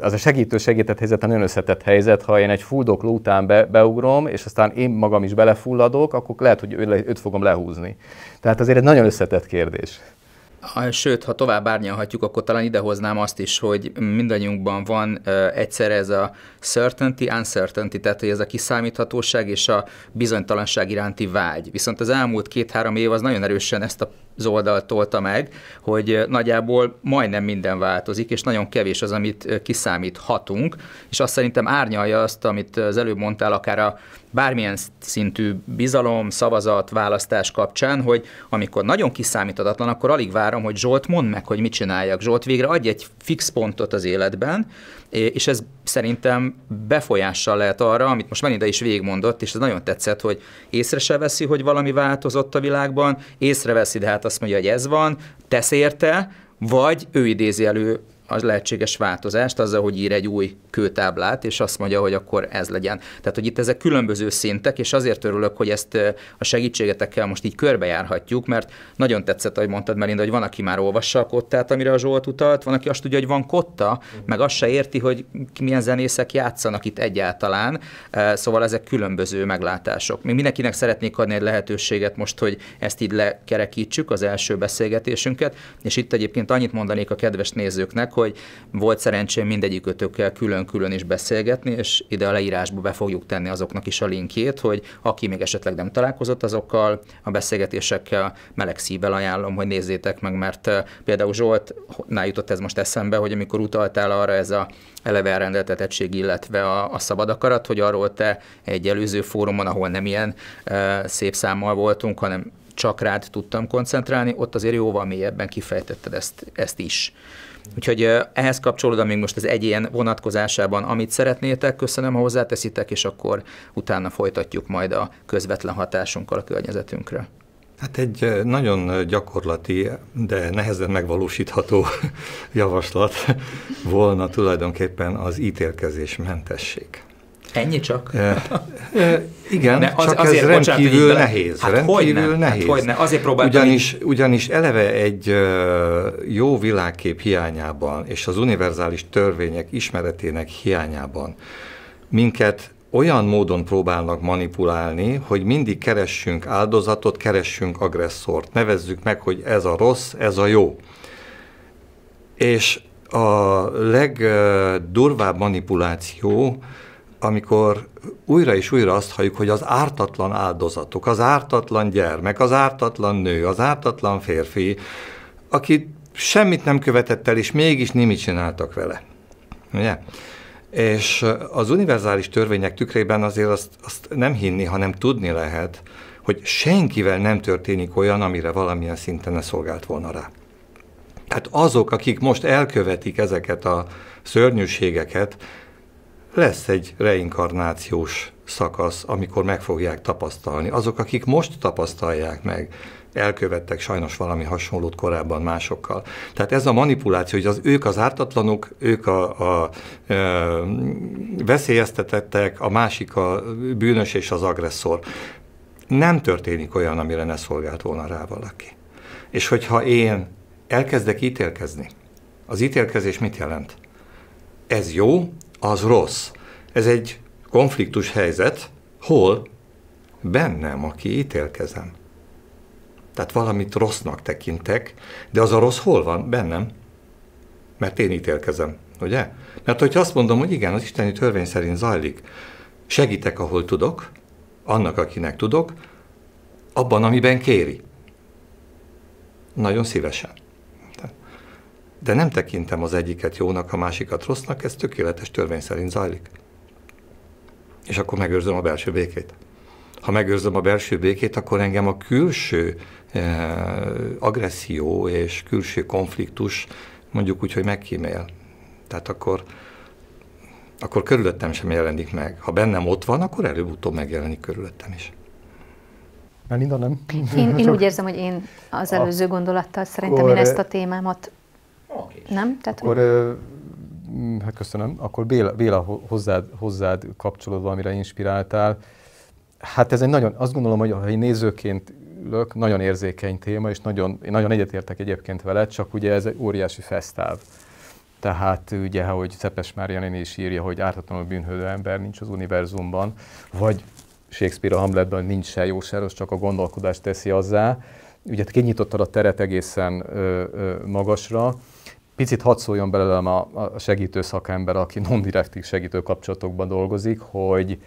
az a segítő segített helyzet, a nagyon összetett helyzet, ha én egy fuldokló után be, beugrom, és aztán én magam is belefulladok, akkor lehet, hogy őt fogom lehúzni. Tehát azért egy nagyon összetett kérdés. Sőt, ha tovább árnyalhatjuk, akkor talán idehoznám azt is, hogy mindannyiunkban van egyszerre ez a certainty, uncertainty, tehát hogy ez a kiszámíthatóság és a bizonytalanság iránti vágy. Viszont az elmúlt két-három év az nagyon erősen ezt a az oldalt tolta meg, hogy nagyjából majdnem minden változik, és nagyon kevés az, amit kiszámíthatunk, és azt szerintem árnyalja azt, amit az előbb mondtál, akár a bármilyen szintű bizalom, szavazat, választás kapcsán, hogy amikor nagyon kiszámítatlan, akkor alig várom, hogy Zsolt, mond meg, hogy mit csináljak. Zsolt, végre adj egy fix pontot az életben, és ez szerintem befolyással lehet arra, amit most Melinda is végigmondott, és ez nagyon tetszett, hogy észre se veszi, hogy valami változott a világban, észreveszi, de hát azt mondja, hogy ez van, tesz érte, vagy ő idézi elő az lehetséges változást, azzal, hogy ír egy új kőtáblát, és azt mondja, hogy akkor ez legyen. Tehát, hogy itt ezek különböző szintek, és azért örülök, hogy ezt a segítségetekkel most így körbejárhatjuk, mert nagyon tetszett, ahogy mondtad, Melinda, hogy van, aki már olvassa a kottát, amire a Zsolt utalt, van, aki azt tudja, hogy van kotta, meg azt se érti, hogy milyen zenészek játszanak itt egyáltalán, szóval ezek különböző meglátások. Még mindenkinek szeretnék adni egy lehetőséget most, hogy ezt így lekerekítsük, az első beszélgetésünket, és itt egyébként annyit mondanék a kedves nézőknek, hogy volt szerencsém ötökkel külön-külön is beszélgetni, és ide a leírásba be fogjuk tenni azoknak is a linkjét, hogy aki még esetleg nem találkozott azokkal a beszélgetésekkel, meleg szívvel ajánlom, hogy nézzétek meg, mert eh, például Zsoltnál jutott ez most eszembe, hogy amikor utaltál arra ez a eleve elrendeltetettség, illetve a, a szabad akarat, hogy arról te egy előző fórumon, ahol nem ilyen e, szép számmal voltunk, hanem csak rád tudtam koncentrálni, ott azért jóval mélyebben kifejtetted ezt, ezt is. Úgyhogy ehhez kapcsolódóan még most az egyén vonatkozásában, amit szeretnétek, köszönöm, ha hozzáteszitek, és akkor utána folytatjuk majd a közvetlen hatásunkkal a környezetünkre. Hát egy nagyon gyakorlati, de nehezen megvalósítható javaslat volna tulajdonképpen az ítélkezés mentesség. Ennyi csak? E, e, igen, ne, az, csak azért, ez rendkívül bocsánat, nehéz. Hát rendkívül hogyne, hát nehéz. Hát hogyne, azért próbáltam. Ugyanis, így... ugyanis eleve egy jó világkép hiányában és az univerzális törvények ismeretének hiányában minket olyan módon próbálnak manipulálni, hogy mindig keressünk áldozatot, keressünk agresszort. Nevezzük meg, hogy ez a rossz, ez a jó. És a legdurvább manipuláció, amikor újra és újra azt halljuk, hogy az ártatlan áldozatok, az ártatlan gyermek, az ártatlan nő, az ártatlan férfi, aki semmit nem követett el, és mégis nimit csináltak vele. Ugye? És eh, az univerzális törvények tükrében azért azt, azt nem hinni, hanem tudni lehet, hogy senkivel nem történik olyan, amire valamilyen szinten ne szolgált volna rá. Tehát azok, akik most elkövetik ezeket a szörnyűségeket, lesz egy reinkarnációs szakasz, amikor meg fogják tapasztalni. Azok, akik most tapasztalják meg, elkövettek sajnos valami hasonlót korábban másokkal. Tehát ez a manipuláció, hogy az ők az ártatlanok, ők a, a, a veszélyeztetettek, a másik a bűnös és az agresszor. Nem történik olyan, amire ne szolgált volna rá valaki. És hogyha én elkezdek ítélkezni, az ítélkezés mit jelent? Ez jó, az rossz. Ez egy konfliktus helyzet, hol bennem, aki ítélkezem. Tehát valamit rossznak tekintek, de az a rossz hol van? Bennem. Mert én ítélkezem, ugye? Mert hogyha azt mondom, hogy igen, az isteni törvény szerint zajlik, segítek, ahol tudok, annak, akinek tudok, abban, amiben kéri. Nagyon szívesen de nem tekintem az egyiket jónak, a másikat rossznak, ez tökéletes törvény szerint zajlik. És akkor megőrzöm a belső békét. Ha megőrzöm a belső békét, akkor engem a külső eh, agresszió és külső konfliktus mondjuk úgy, hogy megkímél. Tehát akkor, akkor körülöttem sem jelenik meg. Ha bennem ott van, akkor előbb-utóbb megjelenik körülöttem is. Melinda, nem? Én, én úgy érzem, hogy én az előző gondolattal szerintem én ezt a témámat Okay. Nem? Tehát Akkor, ö, mm, hát köszönöm. Akkor Béla, Béla hozzád, hozzád kapcsolódva, amire inspiráltál. Hát ez egy nagyon, azt gondolom, hogy ha én nézőként ülök, nagyon érzékeny téma, és nagyon, én nagyon egyetértek egyébként vele, csak ugye ez egy óriási fesztáv. Tehát ugye, ahogy Szepes Mária néni is írja, hogy ártatlanul bűnhődő ember nincs az univerzumban, vagy Shakespeare a Hamletben nincs se jó, se rossz, csak a gondolkodást teszi azzá. Ugye kinyitottad a teret egészen ö, ö, magasra, Picit hadd szóljon belőlem a, a segítő szakember, aki non-direktív segítő kapcsolatokban dolgozik, hogy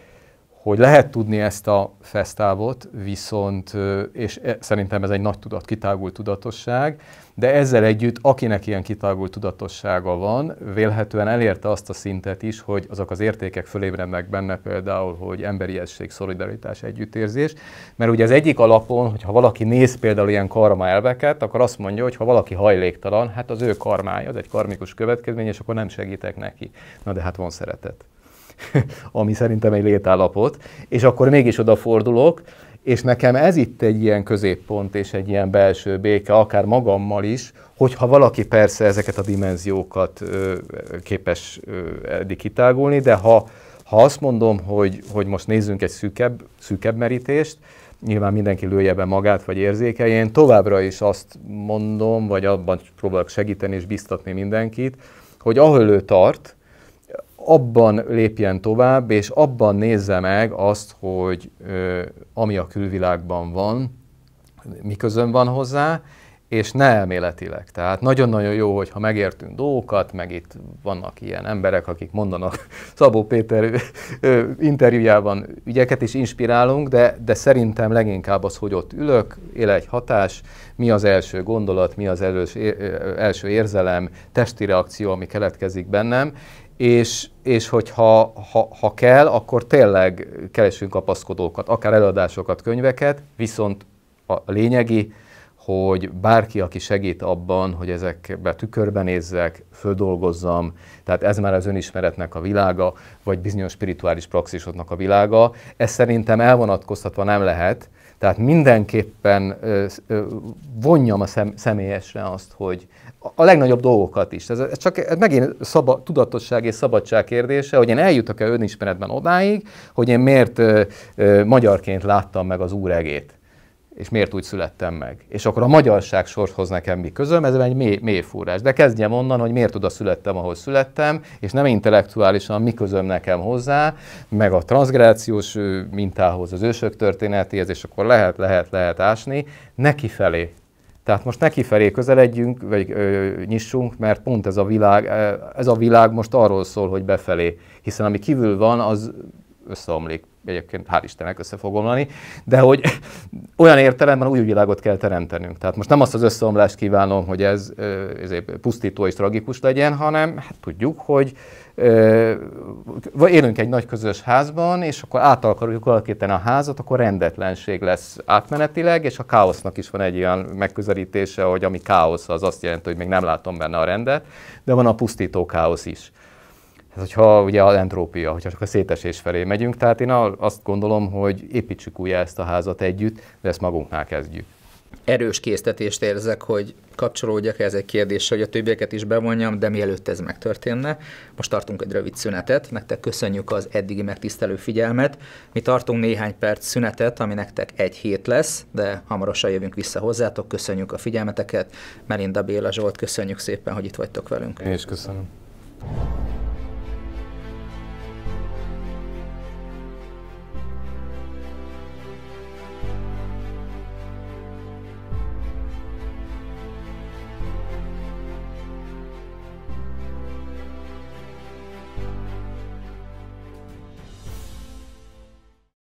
hogy lehet tudni ezt a fesztávot, viszont, és e, szerintem ez egy nagy tudat, kitágult tudatosság, de ezzel együtt, akinek ilyen kitágult tudatossága van, vélhetően elérte azt a szintet is, hogy azok az értékek fölébrednek benne például, hogy emberiesség, szolidaritás, együttérzés, mert ugye az egyik alapon, hogyha valaki néz például ilyen karma elveket, akkor azt mondja, hogy ha valaki hajléktalan, hát az ő karmája, az egy karmikus következmény, és akkor nem segítek neki. Na de hát van szeretet. ami szerintem egy létállapot, és akkor mégis odafordulok, és nekem ez itt egy ilyen középpont és egy ilyen belső béke, akár magammal is, hogyha valaki persze ezeket a dimenziókat ö, képes ö, eddig kitágulni, de ha, ha azt mondom, hogy, hogy most nézzünk egy szűkebb, szűkebb merítést, nyilván mindenki lője be magát, vagy érzékelje, én továbbra is azt mondom, vagy abban próbálok segíteni és biztatni mindenkit, hogy ahol ő tart, abban lépjen tovább, és abban nézze meg azt, hogy ö, ami a külvilágban van, miközön van hozzá, és ne elméletileg. Tehát nagyon-nagyon jó, hogyha megértünk dolgokat, meg itt vannak ilyen emberek, akik mondanak Szabó Péter interjújában ügyeket is inspirálunk, de, de szerintem leginkább az, hogy ott ülök, él egy hatás, mi az első gondolat, mi az elős, első érzelem, testi reakció, ami keletkezik bennem, és, és hogyha ha, ha kell, akkor tényleg keresünk kapaszkodókat, akár előadásokat, könyveket, viszont a lényegi, hogy bárki, aki segít abban, hogy ezekbe tükörben nézzek, földolgozzam, tehát ez már az önismeretnek a világa, vagy bizonyos spirituális praxisoknak a világa, ez szerintem elvonatkoztatva nem lehet, tehát mindenképpen vonjam a szem, személyesre azt, hogy a legnagyobb dolgokat is. Ez, csak ez megint szaba, tudatosság és szabadság kérdése, hogy én eljutok-e önismeretben odáig, hogy én miért ö, ö, magyarként láttam meg az úregét és miért úgy születtem meg. És akkor a magyarság sorshoz nekem mi közöm, ez egy mély, mély fúrás. De kezdjem onnan, hogy miért oda születtem, ahol születtem, és nem intellektuálisan mi közöm nekem hozzá, meg a transgrációs mintához, az ősök történetéhez, és akkor lehet, lehet, lehet ásni, felé. Tehát most neki felé közeledjünk, vagy ö, nyissunk, mert pont ez a, világ, ez a világ most arról szól, hogy befelé. Hiszen ami kívül van, az összeomlik egyébként hál' Istennek össze fog omlani, de hogy olyan értelemben új világot kell teremtenünk. Tehát most nem azt az összeomlást kívánom, hogy ez, ez pusztító és tragikus legyen, hanem hát tudjuk, hogy élünk egy nagy közös házban, és akkor át akarjuk alakítani a házat, akkor rendetlenség lesz átmenetileg, és a káosznak is van egy olyan megközelítése, hogy ami káosz, az azt jelenti, hogy még nem látom benne a rendet, de van a pusztító káosz is ez hát, hogyha ugye az entrópia, hogyha csak a szétesés felé megyünk, tehát én azt gondolom, hogy építsük újra ezt a házat együtt, de ezt magunknál kezdjük. Erős késztetést érzek, hogy kapcsolódjak ez egy kérdés, hogy a többieket is bevonjam, de mielőtt ez megtörténne, most tartunk egy rövid szünetet, nektek köszönjük az eddigi megtisztelő figyelmet. Mi tartunk néhány perc szünetet, ami nektek egy hét lesz, de hamarosan jövünk vissza hozzátok, köszönjük a figyelmeteket. Melinda Béla Zsolt, köszönjük szépen, hogy itt vagytok velünk. Én is köszönöm.